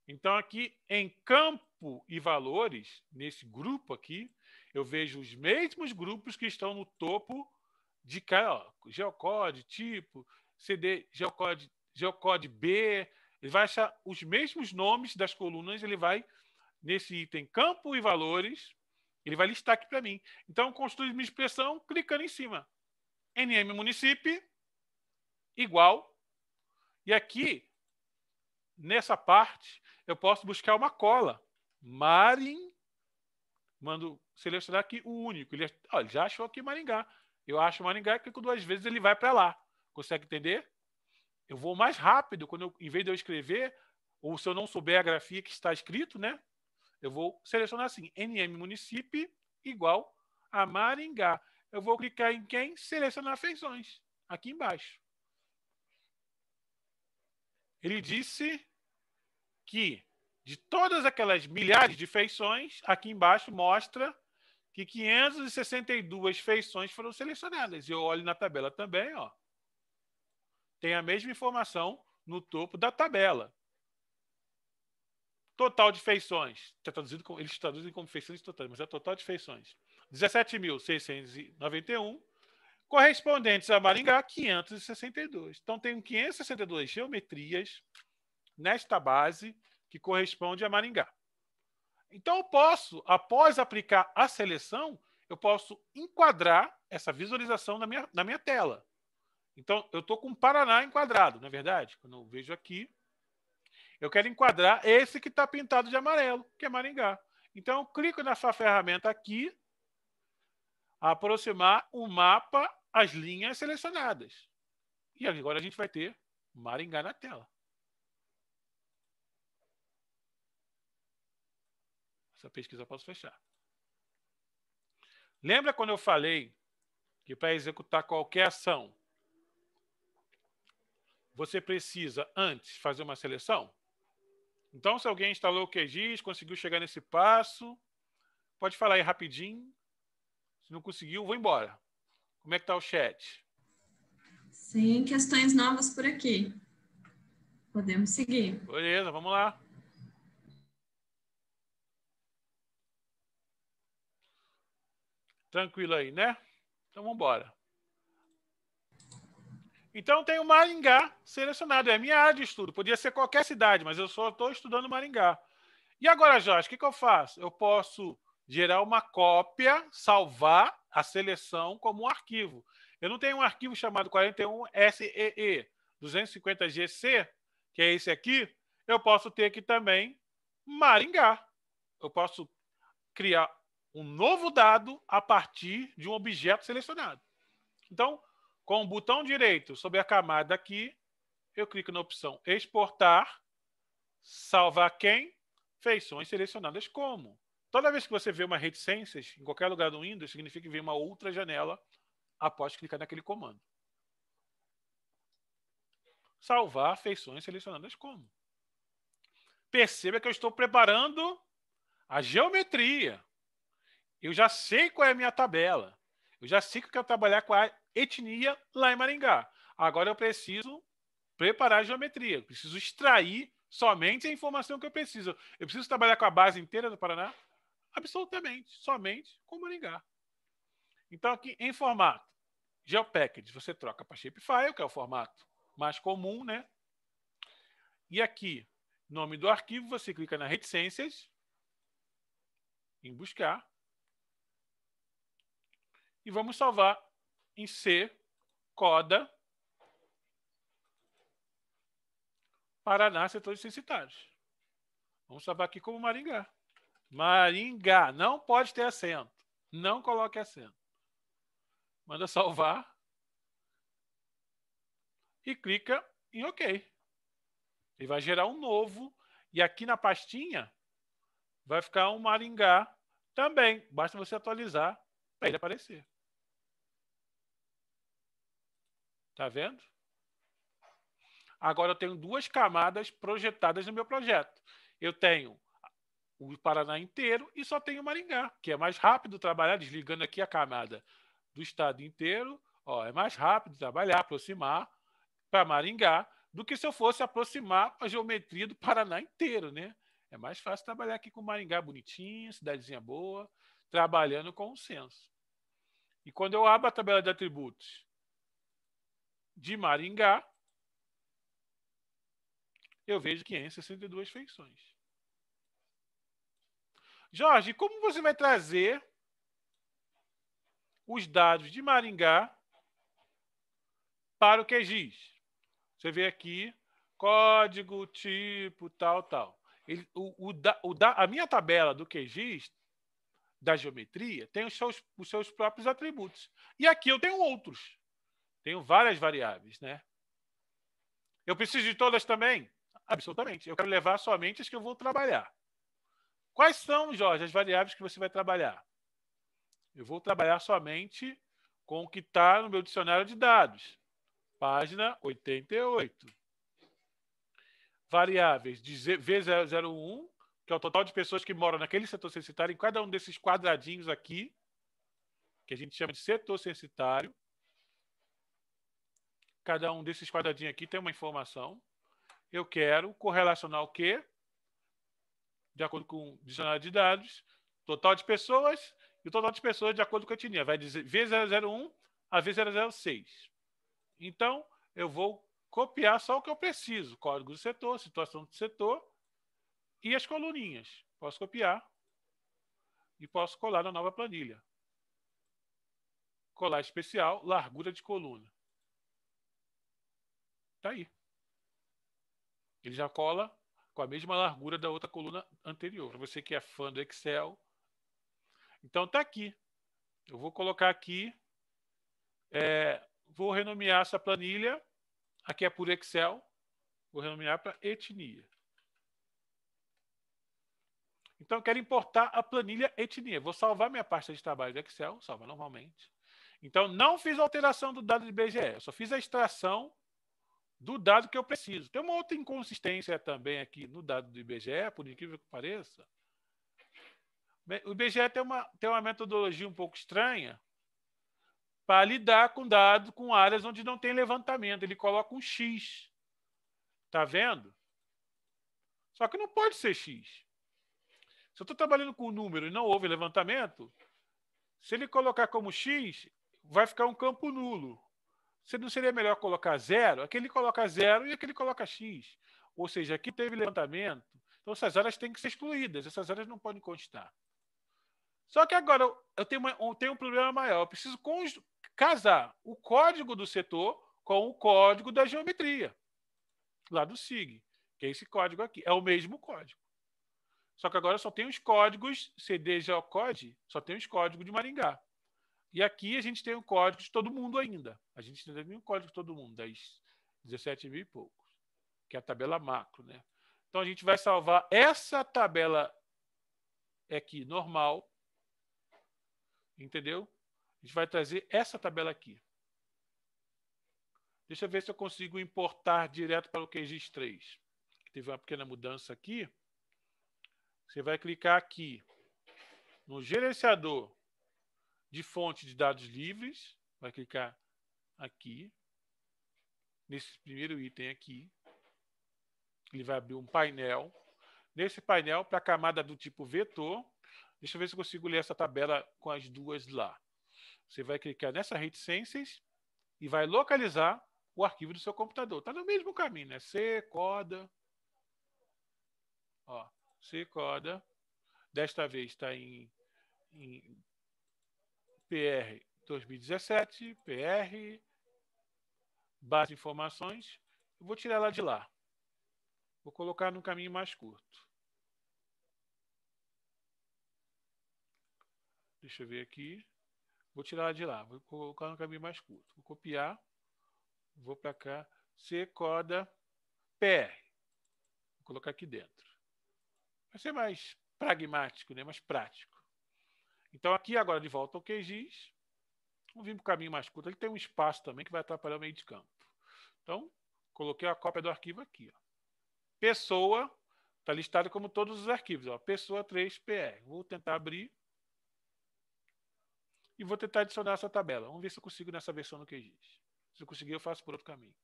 Então, aqui em campo e valores, nesse grupo aqui, eu vejo os mesmos grupos que estão no topo de cada geocode, tipo, CD, geocode, geocode B, ele vai achar os mesmos nomes das colunas, ele vai nesse item campo e valores, ele vai listar aqui para mim. Então, construir minha expressão clicando em cima. NM município igual. E aqui, nessa parte, eu posso buscar uma cola. Marim. Mando selecionar aqui o único. Ele, ó, já achou aqui Maringá. Eu acho Maringá, clico duas vezes, ele vai para lá. Consegue entender? Eu vou mais rápido quando eu, em vez de eu escrever, ou se eu não souber a grafia que está escrito, né? Eu vou selecionar assim, NM município igual a Maringá. Eu vou clicar em quem? Selecionar feições, aqui embaixo. Ele disse que de todas aquelas milhares de feições, aqui embaixo mostra que 562 feições foram selecionadas. Eu olho na tabela também, ó tem a mesma informação no topo da tabela. Total de feições, tá traduzido eles traduzem como feições totais, mas é total de feições. 17.691, correspondentes a Maringá, 562. Então, tem 562 geometrias nesta base que corresponde a Maringá. Então, eu posso, após aplicar a seleção, eu posso enquadrar essa visualização na minha, na minha tela. Então, eu estou com o Paraná enquadrado, não é verdade? Quando eu vejo aqui, eu quero enquadrar esse que está pintado de amarelo, que é Maringá. Então, eu clico nessa ferramenta aqui, aproximar o mapa, as linhas selecionadas. E agora a gente vai ter Maringá na tela. Essa pesquisa eu posso fechar. Lembra quando eu falei que para executar qualquer ação você precisa, antes, fazer uma seleção. Então, se alguém instalou o QGIS, conseguiu chegar nesse passo, pode falar aí rapidinho. Se não conseguiu, vou embora. Como é que está o chat? Sem questões novas por aqui. Podemos seguir. Beleza, vamos lá. Tranquilo aí, né? Então vamos embora. Então tem o Maringá selecionado. É minha área de estudo. Podia ser qualquer cidade, mas eu só estou estudando Maringá. E agora, Jorge, o que, que eu faço? Eu posso gerar uma cópia, salvar a seleção como um arquivo. Eu não tenho um arquivo chamado 41 SEE 250 GC, que é esse aqui. Eu posso ter aqui também Maringá. Eu posso criar um novo dado a partir de um objeto selecionado. Então, com o botão direito sobre a camada aqui, eu clico na opção Exportar, Salvar quem? Feições selecionadas como. Toda vez que você vê uma reticências em qualquer lugar do Windows, significa que vem uma outra janela após clicar naquele comando. Salvar feições selecionadas como. Perceba que eu estou preparando a geometria. Eu já sei qual é a minha tabela. Eu já sei que eu quero trabalhar com a etnia lá em Maringá. Agora eu preciso preparar a geometria, eu preciso extrair somente a informação que eu preciso. Eu preciso trabalhar com a base inteira do Paraná? Absolutamente, somente com Maringá. Então, aqui em formato GeoPackage, você troca para Shapefile, que é o formato mais comum, né? E aqui, nome do arquivo, você clica na reticências, em buscar, e vamos salvar em C, Coda, Paraná, setores censitários. Vamos salvar aqui como Maringá. Maringá, não pode ter acento. Não coloque acento. Manda salvar. E clica em OK. Ele vai gerar um novo. E aqui na pastinha vai ficar um Maringá também. Basta você atualizar para ele aparecer. Tá vendo? Agora eu tenho duas camadas projetadas no meu projeto. Eu tenho o Paraná inteiro e só tenho Maringá, que é mais rápido trabalhar, desligando aqui a camada do estado inteiro. Ó, é mais rápido trabalhar, aproximar para Maringá, do que se eu fosse aproximar a geometria do Paraná inteiro, né? É mais fácil trabalhar aqui com Maringá bonitinho, cidadezinha boa, trabalhando com o censo. E quando eu abro a tabela de atributos de Maringá, eu vejo 562 feições. Jorge, como você vai trazer os dados de Maringá para o QGIS? Você vê aqui, código, tipo, tal, tal. Ele, o, o, o da, a minha tabela do QGIS, da geometria, tem os seus, os seus próprios atributos. E aqui eu tenho outros. Tenho várias variáveis, né? Eu preciso de todas também? Absolutamente. Eu quero levar somente as que eu vou trabalhar. Quais são, Jorge, as variáveis que você vai trabalhar? Eu vou trabalhar somente com o que está no meu dicionário de dados. Página 88. Variáveis de V001, que é o total de pessoas que moram naquele setor censitário, em cada um desses quadradinhos aqui, que a gente chama de setor censitário. Cada um desses quadradinhos aqui tem uma informação. Eu quero correlacionar o quê? De acordo com o dicionário de dados, total de pessoas e o total de pessoas de acordo com a etnia. Vai dizer V001 a V006. Então, eu vou copiar só o que eu preciso. Código do setor, situação do setor e as coluninhas. Posso copiar e posso colar na nova planilha. Colar especial, largura de coluna tá aí. Ele já cola com a mesma largura da outra coluna anterior. Você que é fã do Excel. Então, tá aqui. Eu vou colocar aqui. É, vou renomear essa planilha. Aqui é por Excel. Vou renomear para etnia. Então, eu quero importar a planilha etnia. Vou salvar minha pasta de trabalho do Excel, salva normalmente. Então, não fiz alteração do dado de BGE, eu só fiz a extração do dado que eu preciso. Tem uma outra inconsistência também aqui no dado do IBGE, por incrível que pareça. O IBGE tem uma, tem uma metodologia um pouco estranha para lidar com dados, com áreas onde não tem levantamento. Ele coloca um X. Está vendo? Só que não pode ser X. Se eu estou trabalhando com um número e não houve levantamento, se ele colocar como X, vai ficar um campo nulo. Não seria melhor colocar zero? Aqui ele coloca zero e aquele coloca x. Ou seja, aqui teve levantamento. Então essas áreas têm que ser excluídas, essas áreas não podem constar. Só que agora eu tenho, uma, eu tenho um problema maior. Eu preciso casar o código do setor com o código da geometria, lá do SIG, que é esse código aqui. É o mesmo código. Só que agora só tem os códigos CDGeocode, só tem os códigos de Maringá. E aqui a gente tem o código de todo mundo ainda. A gente tem o código de todo mundo, das 17 mil e poucos, que é a tabela macro. Né? Então a gente vai salvar essa tabela aqui normal, entendeu? A gente vai trazer essa tabela aqui. Deixa eu ver se eu consigo importar direto para o QGIS 3. Teve uma pequena mudança aqui. Você vai clicar aqui no gerenciador de fonte de dados livres, vai clicar aqui, nesse primeiro item aqui. Ele vai abrir um painel. Nesse painel, para a camada do tipo vetor, deixa eu ver se eu consigo ler essa tabela com as duas lá. Você vai clicar nessa Senses e vai localizar o arquivo do seu computador. Está no mesmo caminho, né? C, coda. Ó, C, coda. Desta vez está em, em PR 2017, PR, base de informações. Eu vou tirar ela de lá. Vou colocar no caminho mais curto. Deixa eu ver aqui. Vou tirar ela de lá. Vou colocar no caminho mais curto. Vou copiar. Vou para cá. C coda PR. Vou colocar aqui dentro. Vai ser mais pragmático, né? mais prático. Então, aqui agora de volta ao QGIS, vamos vir para o caminho mais curto. Ele tem um espaço também que vai atrapalhar o meio de campo. Então, coloquei a cópia do arquivo aqui. Ó. Pessoa, está listado como todos os arquivos. Ó. Pessoa 3PR. Vou tentar abrir. E vou tentar adicionar essa tabela. Vamos ver se eu consigo nessa versão do QGIS. Se eu conseguir, eu faço por outro caminho.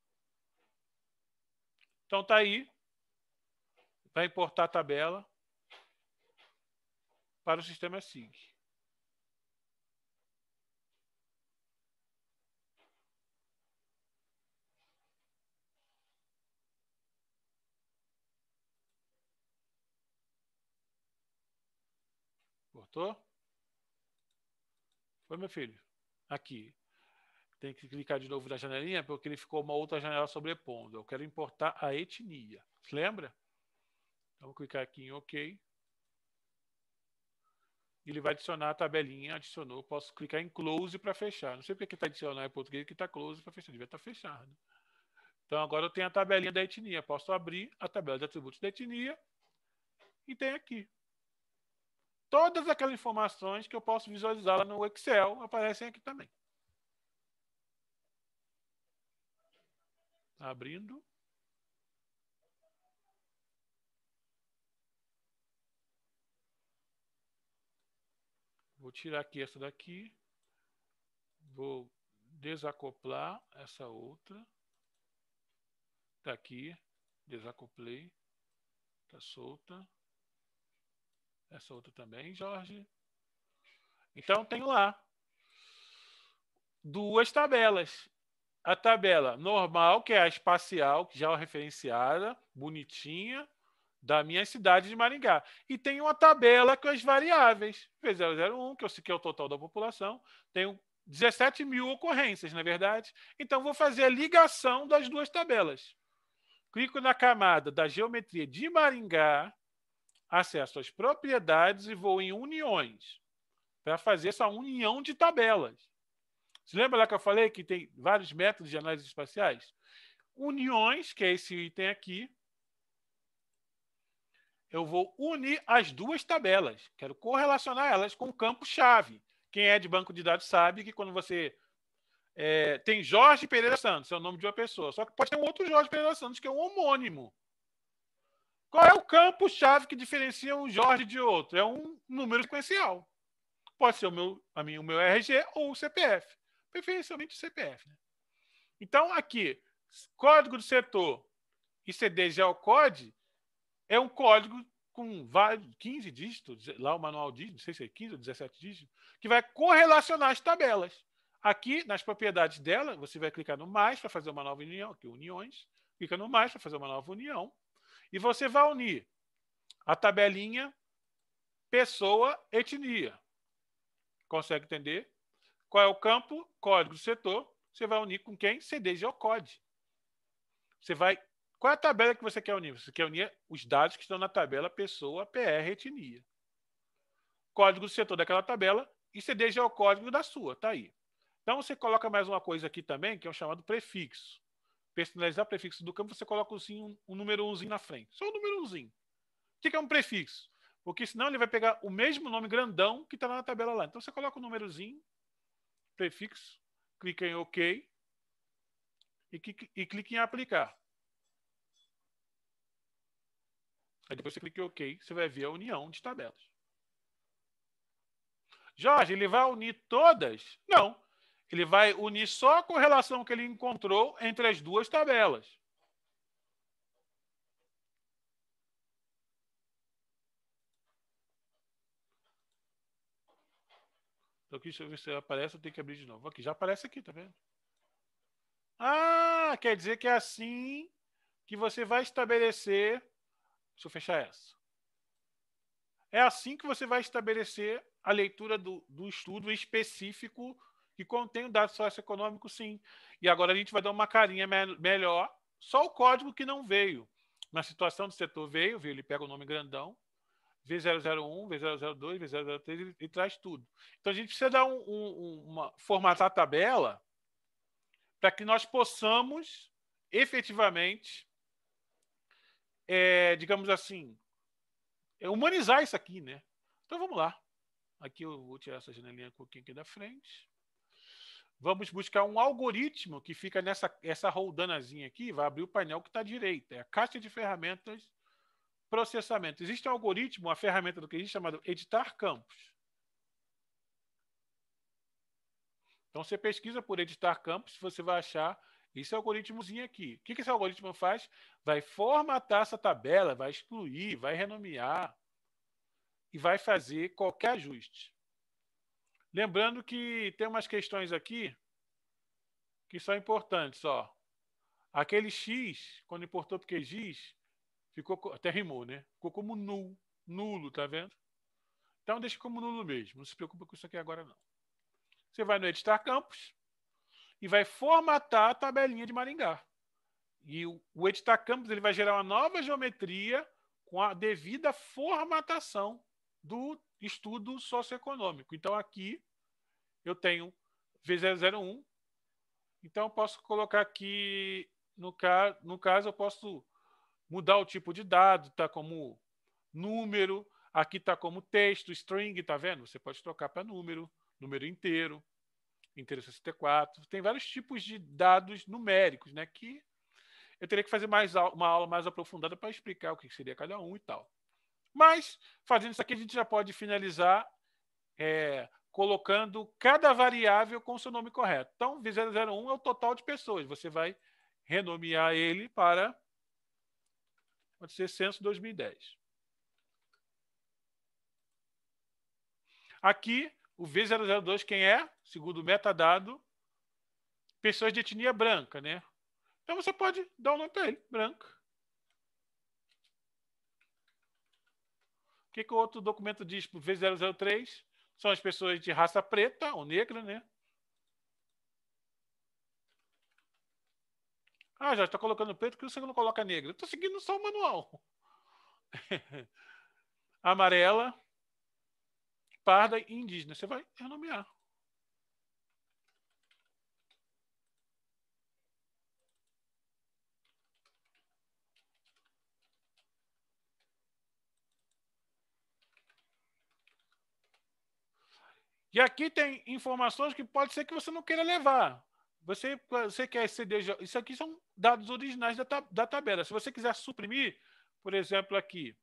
Então, está aí. Vai importar a tabela para o sistema SIG. Tô? Foi, meu filho? Aqui. Tem que clicar de novo na janelinha, porque ele ficou uma outra janela sobrepondo. Eu quero importar a etnia. Lembra? Então, vou clicar aqui em OK. Ele vai adicionar a tabelinha, adicionou. Posso clicar em Close para fechar. Não sei porque está adicionando em português que está Close para fechar. Devia estar tá fechado. Então, agora eu tenho a tabelinha da etnia. Posso abrir a tabela de atributos da etnia. E tem aqui todas aquelas informações que eu posso visualizar no Excel aparecem aqui também. Abrindo. Vou tirar aqui essa daqui. Vou desacoplar essa outra. Está aqui. Desacoplei. Está solta. É outra também, Jorge. Então, tenho lá duas tabelas. A tabela normal, que é a espacial, já é referenciada, bonitinha, da minha cidade de Maringá. E tem uma tabela com as variáveis. V001, que eu sei que é o total da população, tenho 17 mil ocorrências, na é verdade. Então, vou fazer a ligação das duas tabelas. Clico na camada da geometria de Maringá, acesso às propriedades e vou em uniões para fazer essa união de tabelas. Você lembra lá que eu falei que tem vários métodos de análise espaciais? Uniões, que é esse item aqui, eu vou unir as duas tabelas. Quero correlacionar elas com o campo-chave. Quem é de banco de dados sabe que quando você é, tem Jorge Pereira Santos, é o nome de uma pessoa, só que pode ter um outro Jorge Pereira Santos, que é um homônimo. Qual é o campo-chave que diferencia um Jorge de outro? É um número sequencial. Pode ser o meu, a minha, o meu RG ou o CPF. Preferencialmente o CPF. Né? Então, aqui, código do setor ICD Geocode é um código com 15 dígitos, lá o manual diz, não sei se é 15 ou 17 dígitos, que vai correlacionar as tabelas. Aqui, nas propriedades dela, você vai clicar no mais para fazer uma nova união, aqui uniões, clica no mais para fazer uma nova união, e você vai unir a tabelinha pessoa, etnia. Consegue entender? Qual é o campo? Código setor. Você vai unir com quem? CD Geocode. Você vai. Qual é a tabela que você quer unir? Você quer unir os dados que estão na tabela pessoa, PR, etnia. Código do setor daquela tabela e CD geocódigo da sua, tá aí. Então você coloca mais uma coisa aqui também, que é o chamado prefixo personalizar prefixo do campo, você coloca assim um, número 1 na frente. Só um número 1. O que é um prefixo? Porque senão ele vai pegar o mesmo nome grandão que está lá na tabela lá. Então você coloca o um númerozinho, prefixo, clica em OK e, e clica em aplicar. Aí depois você clica em OK, você vai ver a união de tabelas. Jorge, ele vai unir todas? Não. Ele vai unir só a correlação que ele encontrou entre as duas tabelas. Então aqui, deixa eu ver se aparece, eu tenho que abrir de novo. Aqui, já aparece aqui, tá vendo? Ah, quer dizer que é assim que você vai estabelecer. Deixa eu fechar essa. É assim que você vai estabelecer a leitura do, do estudo específico que contém o dado socioeconômico, sim. E agora a gente vai dar uma carinha me melhor. Só o código que não veio. Na situação do setor veio, veio ele pega o nome grandão, V001, V002, V003 ele, ele traz tudo. Então a gente precisa dar um, um, uma formatar a tabela para que nós possamos efetivamente, é, digamos assim, é, humanizar isso aqui, né? Então vamos lá. Aqui eu vou tirar essa janelinha um pouquinho aqui da frente vamos buscar um algoritmo que fica nessa essa roldanazinha aqui, vai abrir o painel que está à direita, é a caixa de ferramentas processamento. Existe um algoritmo, uma ferramenta do que existe chamado editar campos. Então você pesquisa por editar campos, você vai achar esse algoritmozinho aqui. O que esse algoritmo faz? Vai formatar essa tabela, vai excluir, vai renomear e vai fazer qualquer ajuste. Lembrando que tem umas questões aqui que são importantes, ó. Aquele x, quando importou porque x ficou até rimou, né? Ficou como nulo, nulo, tá vendo? Então deixa como nulo mesmo, não se preocupa com isso aqui agora não. Você vai no editar campos e vai formatar a tabelinha de Maringá. E o, o editar campos ele vai gerar uma nova geometria com a devida formatação do estudo socioeconômico. Então, aqui eu tenho V001. Então, eu posso colocar aqui, no, ca no caso, eu posso mudar o tipo de dado, tá como número, aqui tá como texto, string, tá vendo? Você pode trocar para número, número inteiro, inteiro 64. Tem vários tipos de dados numéricos, né? Que eu teria que fazer mais uma aula mais aprofundada para explicar o que seria cada um e tal. Mas, fazendo isso aqui, a gente já pode finalizar é, colocando cada variável com o seu nome correto. Então, V001 é o total de pessoas. Você vai renomear ele para, pode ser, censo 2010. Aqui, o V002, quem é? Segundo o metadado, pessoas de etnia branca, né? Então, você pode dar o um nome para ele, branca. que, que o outro documento diz para o V003? São as pessoas de raça preta ou negra, né? Ah, já está colocando preto, que você não coloca negra? Estou seguindo só o manual. [LAUGHS] Amarela, parda e indígena. Você vai renomear. E aqui tem informações que pode ser que você não queira levar. Você, você quer CD. Isso aqui são dados originais da, da tabela. Se você quiser suprimir, por exemplo, aqui,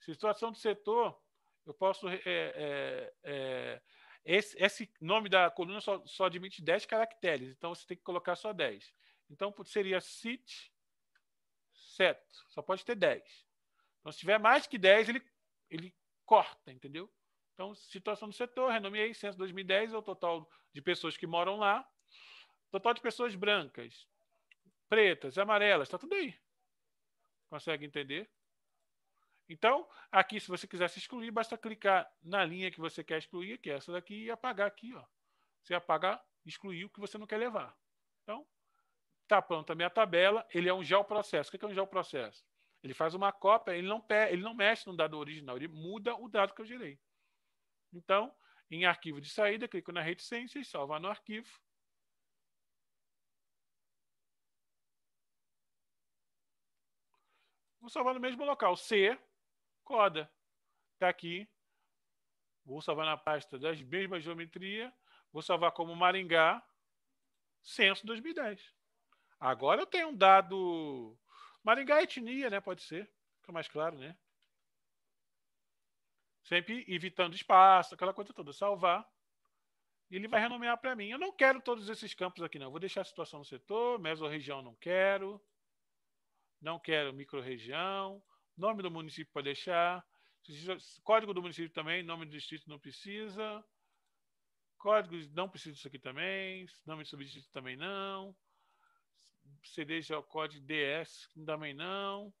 situação do setor, eu posso. É, é, é, esse, esse, nome da coluna só, só admite 10 caracteres, então você tem que colocar só 10. Então seria sit set, só pode ter 10. Então, se tiver mais que 10, ele, ele corta, entendeu? Então, situação do setor, renomeei censo 2010, é o total de pessoas que moram lá, total de pessoas brancas, pretas, amarelas, está tudo aí. Consegue entender? Então, aqui, se você quiser se excluir, basta clicar na linha que você quer excluir, que é essa daqui, e apagar aqui. Ó. Você apagar, excluir o que você não quer levar. Então, está pronta a minha tabela, ele é um geoprocesso. O que é um geoprocesso? Ele faz uma cópia, ele não, ele não mexe no dado original, ele muda o dado que eu gerei. Então, em arquivo de saída, clico na reticência e salvar no arquivo. Vou salvar no mesmo local, C, coda. Está aqui. Vou salvar na pasta das mesmas geometrias. Vou salvar como Maringá, censo 2010. Agora eu tenho um dado... Maringá etnia, né? Pode ser. Fica mais claro, né? Sempre evitando espaço, aquela coisa toda. Salvar. E ele vai renomear para mim. Eu não quero todos esses campos aqui, não. Eu vou deixar a situação no setor, mesorregião não quero. Não quero microrregião. Nome do município pode deixar. Código do município também, nome do distrito não precisa. Código não precisa disso aqui também. Nome do subdistrito também não. CD já o código DS também não.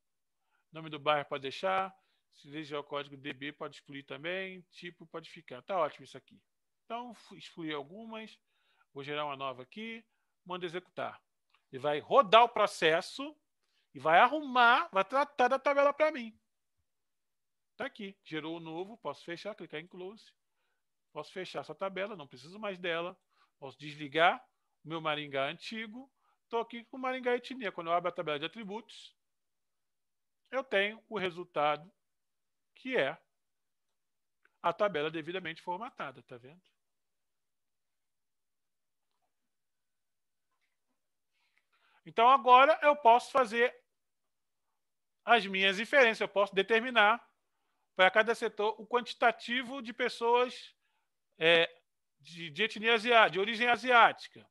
Nome do bairro pode deixar. Se desejar o código DB, pode excluir também. Tipo, pode ficar. Tá ótimo isso aqui. Então, excluir algumas. Vou gerar uma nova aqui. Manda executar. Ele vai rodar o processo e vai arrumar, vai tratar da tabela para mim. Está aqui. Gerou o novo. Posso fechar, clicar em close. Posso fechar essa tabela, não preciso mais dela. Posso desligar o meu Maringá antigo. Estou aqui com o Maringá etnia. Quando eu abro a tabela de atributos, eu tenho o resultado que é a tabela devidamente formatada, tá vendo? Então agora eu posso fazer as minhas inferências, eu posso determinar para cada setor o quantitativo de pessoas é, de, de, etnia asiática, de origem asiática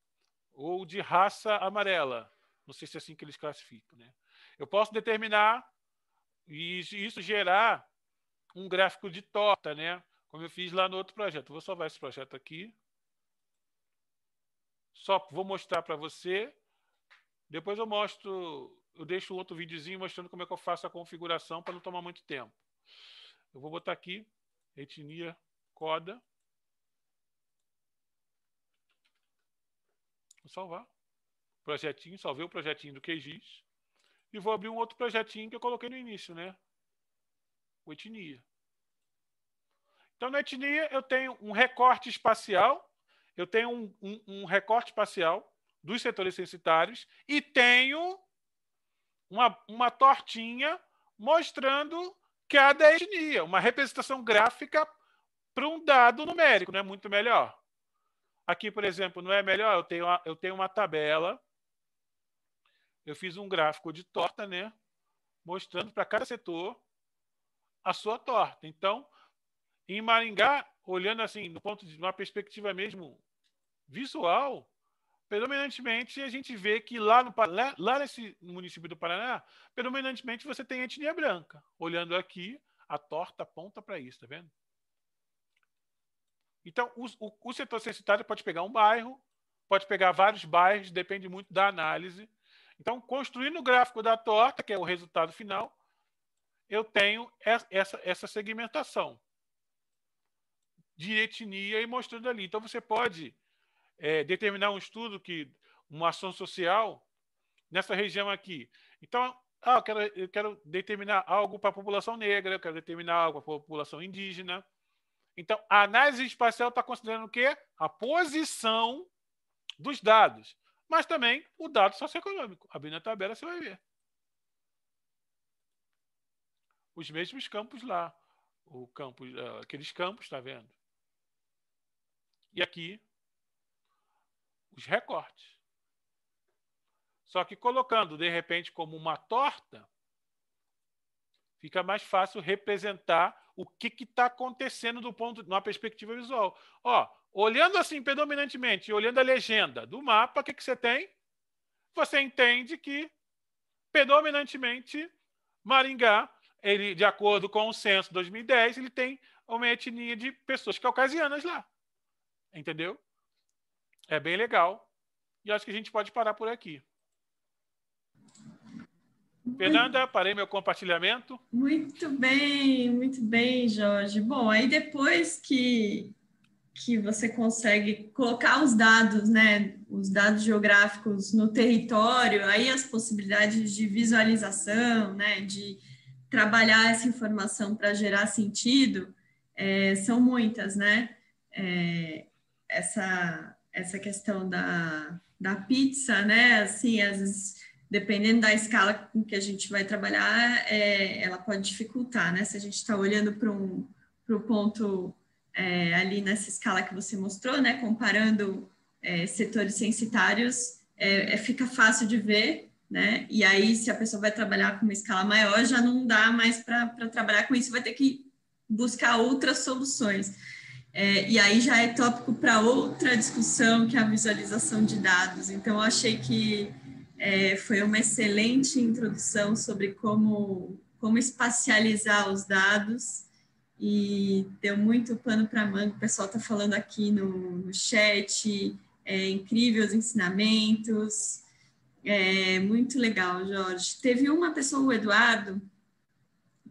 ou de raça amarela. Não sei se é assim que eles classificam. Né? Eu posso determinar e isso gerar um gráfico de torta, né? Como eu fiz lá no outro projeto. Vou salvar esse projeto aqui. Só vou mostrar para você. Depois eu mostro, eu deixo outro videozinho mostrando como é que eu faço a configuração para não tomar muito tempo. Eu vou botar aqui etnia coda. Vou salvar. Projetinho, salvei o projetinho do QGIS. E vou abrir um outro projetinho que eu coloquei no início, né? com etnia. Então, na etnia, eu tenho um recorte espacial, eu tenho um, um, um recorte espacial dos setores censitários e tenho uma, uma tortinha mostrando cada etnia, uma representação gráfica para um dado numérico, não é muito melhor? Aqui, por exemplo, não é melhor? Eu tenho uma, eu tenho uma tabela, eu fiz um gráfico de torta, né? mostrando para cada setor a sua torta. Então, em Maringá, olhando assim, do ponto de uma perspectiva mesmo visual, predominantemente a gente vê que lá no lá nesse município do Paraná, predominantemente você tem etnia branca. Olhando aqui, a torta aponta para isso, tá vendo? Então, o, o, o setor censitário pode pegar um bairro, pode pegar vários bairros, depende muito da análise. Então, construindo o gráfico da torta, que é o resultado final, eu tenho essa, essa segmentação de etnia e mostrando ali. Então, você pode é, determinar um estudo, que uma ação social nessa região aqui. Então, ah, eu, quero, eu quero determinar algo para a população negra, eu quero determinar algo para a população indígena. Então, a análise espacial está considerando o quê? A posição dos dados, mas também o dado socioeconômico. Abrindo a tabela, você vai ver os mesmos campos lá. O campo, ah, aqueles campos, está vendo? E aqui, os recortes. Só que colocando, de repente, como uma torta, fica mais fácil representar o que está acontecendo do ponto numa perspectiva visual. Ó, olhando assim predominantemente, olhando a legenda do mapa, o que, que você tem? Você entende que predominantemente Maringá ele, de acordo com o censo 2010, ele tem uma etnia de pessoas caucasianas lá. Entendeu? É bem legal. E acho que a gente pode parar por aqui. Fernanda, parei meu compartilhamento. Muito bem, muito bem, Jorge. Bom, aí depois que, que você consegue colocar os dados, né, os dados geográficos no território, aí as possibilidades de visualização, né, de trabalhar essa informação para gerar sentido é, são muitas, né? É, essa, essa questão da, da pizza, né? Assim, às vezes, dependendo da escala com que a gente vai trabalhar, é, ela pode dificultar, né? Se a gente está olhando para um pro ponto é, ali nessa escala que você mostrou, né? Comparando é, setores censitários, é, fica fácil de ver, né? E aí, se a pessoa vai trabalhar com uma escala maior, já não dá mais para trabalhar com isso, vai ter que buscar outras soluções. É, e aí já é tópico para outra discussão, que é a visualização de dados. Então, eu achei que é, foi uma excelente introdução sobre como, como espacializar os dados e deu muito pano para manga. O pessoal está falando aqui no, no chat, é, incríveis ensinamentos, é, muito legal, Jorge. Teve uma pessoa, o Eduardo,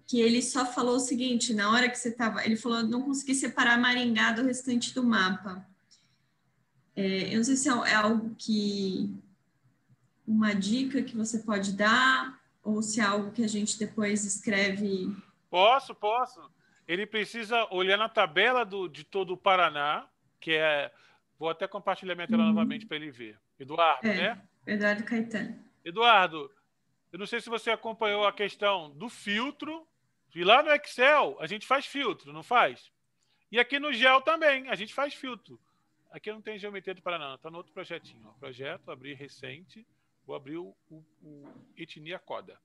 que ele só falou o seguinte, na hora que você estava, ele falou, não consegui separar Maringá do restante do mapa. É, eu não sei se é, é algo que, uma dica que você pode dar, ou se é algo que a gente depois escreve. Posso, posso. Ele precisa olhar na tabela do, de todo o Paraná, que é, vou até compartilhar minha tela uhum. novamente para ele ver. Eduardo, é. né? Eduardo Caetano. Eduardo, eu não sei se você acompanhou a questão do filtro. E lá no Excel a gente faz filtro, não faz? E aqui no Gel também a gente faz filtro. Aqui não tem geometria do Paraná, está no outro projetinho. Ó. Projeto, abrir recente, vou abrir o, o, o Etnia Coda.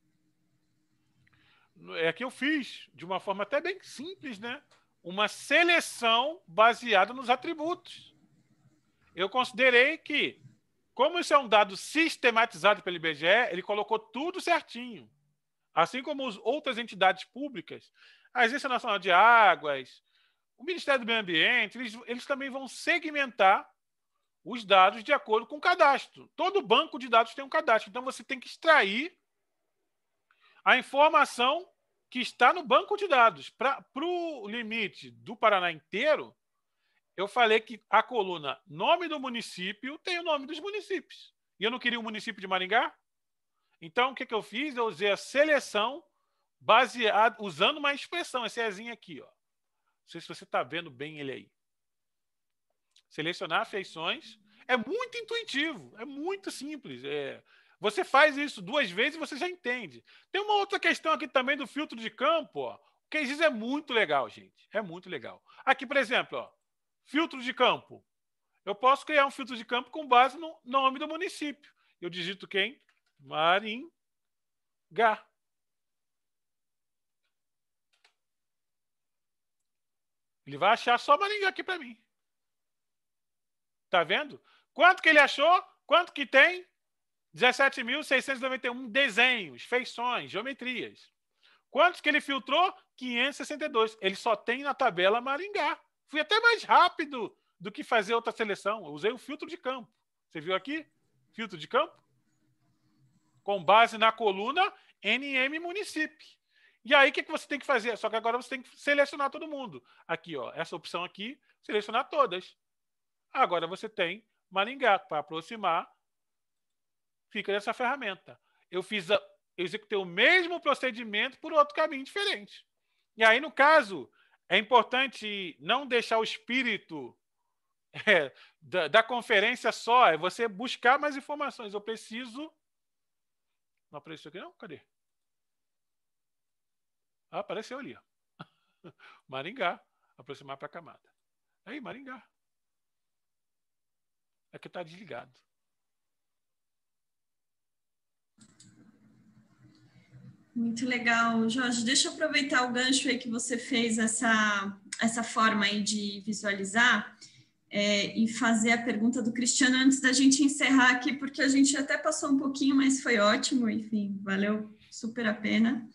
É que eu fiz, de uma forma até bem simples, né? Uma seleção baseada nos atributos. Eu considerei que como isso é um dado sistematizado pelo IBGE, ele colocou tudo certinho. Assim como as outras entidades públicas, a Agência Nacional de Águas, o Ministério do Meio Ambiente, eles, eles também vão segmentar os dados de acordo com o cadastro. Todo banco de dados tem um cadastro, então você tem que extrair a informação que está no banco de dados. Para o limite do Paraná inteiro, eu falei que a coluna nome do município tem o nome dos municípios. E eu não queria o município de Maringá? Então, o que, que eu fiz? Eu usei a seleção baseado, usando uma expressão, esse Ezinho aqui. Ó. Não sei se você está vendo bem ele aí. Selecionar feições é muito intuitivo, é muito simples. É, você faz isso duas vezes e você já entende. Tem uma outra questão aqui também do filtro de campo. Ó. O dizem é muito legal, gente. É muito legal. Aqui, por exemplo, ó, Filtro de campo. Eu posso criar um filtro de campo com base no nome do município. Eu digito quem? Maringá. Ele vai achar só Maringá aqui para mim. Tá vendo? Quanto que ele achou? Quanto que tem? 17.691 desenhos, feições, geometrias. Quantos que ele filtrou? 562. Ele só tem na tabela Maringá. Fui até mais rápido do que fazer outra seleção. Eu usei o filtro de campo. Você viu aqui? Filtro de campo. Com base na coluna NM município. E aí, o que, que você tem que fazer? Só que agora você tem que selecionar todo mundo. Aqui, ó, essa opção aqui, selecionar todas. Agora você tem Maringá. Para aproximar, fica nessa ferramenta. Eu fiz a, eu executei o mesmo procedimento por outro caminho diferente. E aí, no caso, é importante não deixar o espírito [LAUGHS] é, da, da, conferência só, é você buscar mais informações. Eu preciso. Não apareceu aqui, não? Cadê? Ah, apareceu ali. Ó. [LAUGHS] Maringá. Aproximar para a camada. Aí, Maringá. É que está desligado. Muito legal, Jorge. Deixa eu aproveitar o gancho aí que você fez essa, essa forma aí de visualizar é, e fazer a pergunta do Cristiano antes da gente encerrar aqui, porque a gente até passou um pouquinho, mas foi ótimo, enfim, valeu super a pena.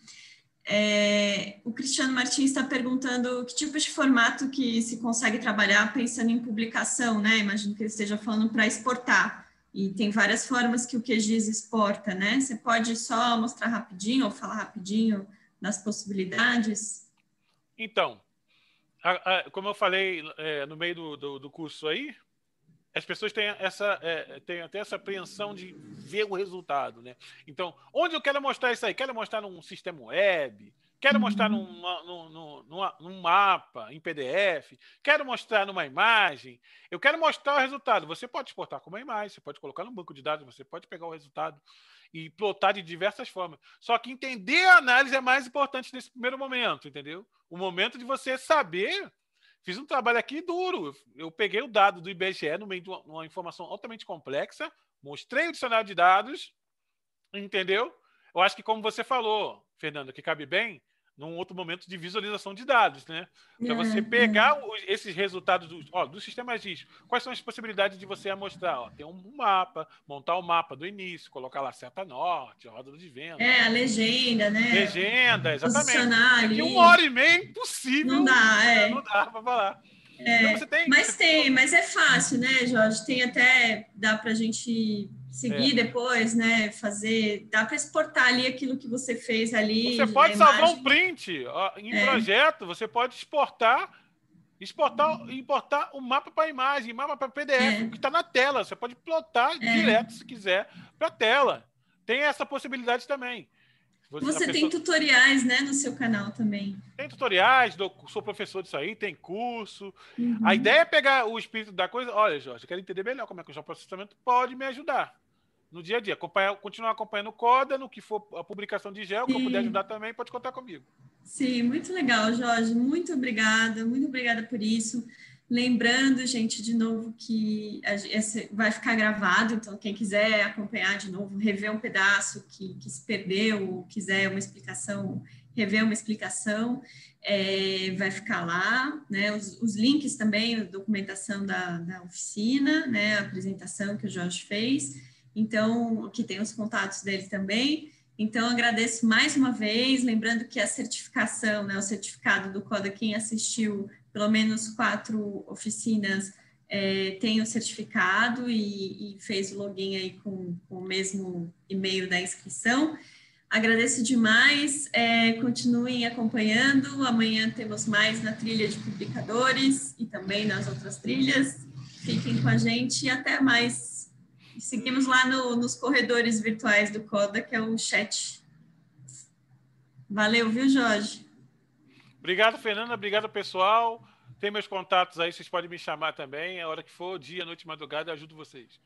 É, o Cristiano Martins está perguntando que tipo de formato que se consegue trabalhar pensando em publicação, né? Imagino que ele esteja falando para exportar. E tem várias formas que o QGIS exporta, né? Você pode só mostrar rapidinho ou falar rapidinho das possibilidades? Então, a, a, como eu falei é, no meio do, do, do, curso aí, as pessoas têm, essa, é, têm até essa apreensão de ver o resultado, né? Então, onde eu quero mostrar isso aí? Quero mostrar num sistema web, quero mostrar num, num, num, num, mapa, em PDF, quero mostrar numa imagem, eu quero mostrar o resultado. Você pode exportar como uma imagem, você pode colocar num banco de dados, você pode pegar o resultado e plotar de diversas formas. Só que entender a análise é mais importante nesse primeiro momento, entendeu? O momento de você saber. Fiz um trabalho aqui duro. Eu peguei o dado do IBGE no meio de uma, uma informação altamente complexa, mostrei o dicionário de dados, entendeu? Eu acho que, como você falou, Fernando, que cabe bem, num outro momento de visualização de dados, né? Para é, você é. pegar esses resultados do, ó, do sistema GIS. Quais são as possibilidades de você amostrar? Ó, tem um mapa, montar o um mapa do início, colocar lá seta norte, roda de venda. É, a legenda, né? Legenda, exatamente. Aqui uma hora e meia impossível. Não dá, é. Não dá para falar. É, então tem, mas tem, mas é fácil, né, Jorge? Tem até, dá para a gente seguir é. depois, né? Fazer, dá para exportar ali aquilo que você fez ali. Você pode salvar imagem. um print em é. projeto, você pode exportar, exportar, importar o mapa para imagem, mapa para PDF, é. que está na tela. Você pode plotar é. direto se quiser para a tela. Tem essa possibilidade também. Você, você tem pessoa... tutoriais, né, no seu canal também. Tem tutoriais, sou professor disso aí, tem curso. Uhum. A ideia é pegar o espírito da coisa. Olha, Jorge, eu quero entender melhor como é que o geoprocessamento pode me ajudar no dia a dia. Acompanhar, continuar acompanhando o CODA, no que for a publicação de gel, Sim. que eu puder ajudar também, pode contar comigo. Sim, muito legal, Jorge. Muito obrigada, muito obrigada por isso. Lembrando, gente, de novo que esse vai ficar gravado, então quem quiser acompanhar de novo, rever um pedaço que, que se perdeu, ou quiser uma explicação, rever uma explicação, é, vai ficar lá, né? Os, os links também, a documentação da, da oficina, né? A apresentação que o Jorge fez então, que tem os contatos dele também. Então, agradeço mais uma vez, lembrando que a certificação, né, o certificado do CODA, quem assistiu pelo menos quatro oficinas é, tem o certificado e, e, fez o login aí com, com, o mesmo e-mail da inscrição. Agradeço demais, é, continuem acompanhando. Amanhã temos mais na trilha de publicadores e também nas outras trilhas. Fiquem com a gente e até mais. E seguimos lá no, nos corredores virtuais do CODA, que é o chat. Valeu, viu, Jorge? Obrigado, Fernanda. Obrigado, pessoal. Tem meus contatos aí, vocês podem me chamar também. A hora que for, dia, noite, madrugada, eu ajudo vocês.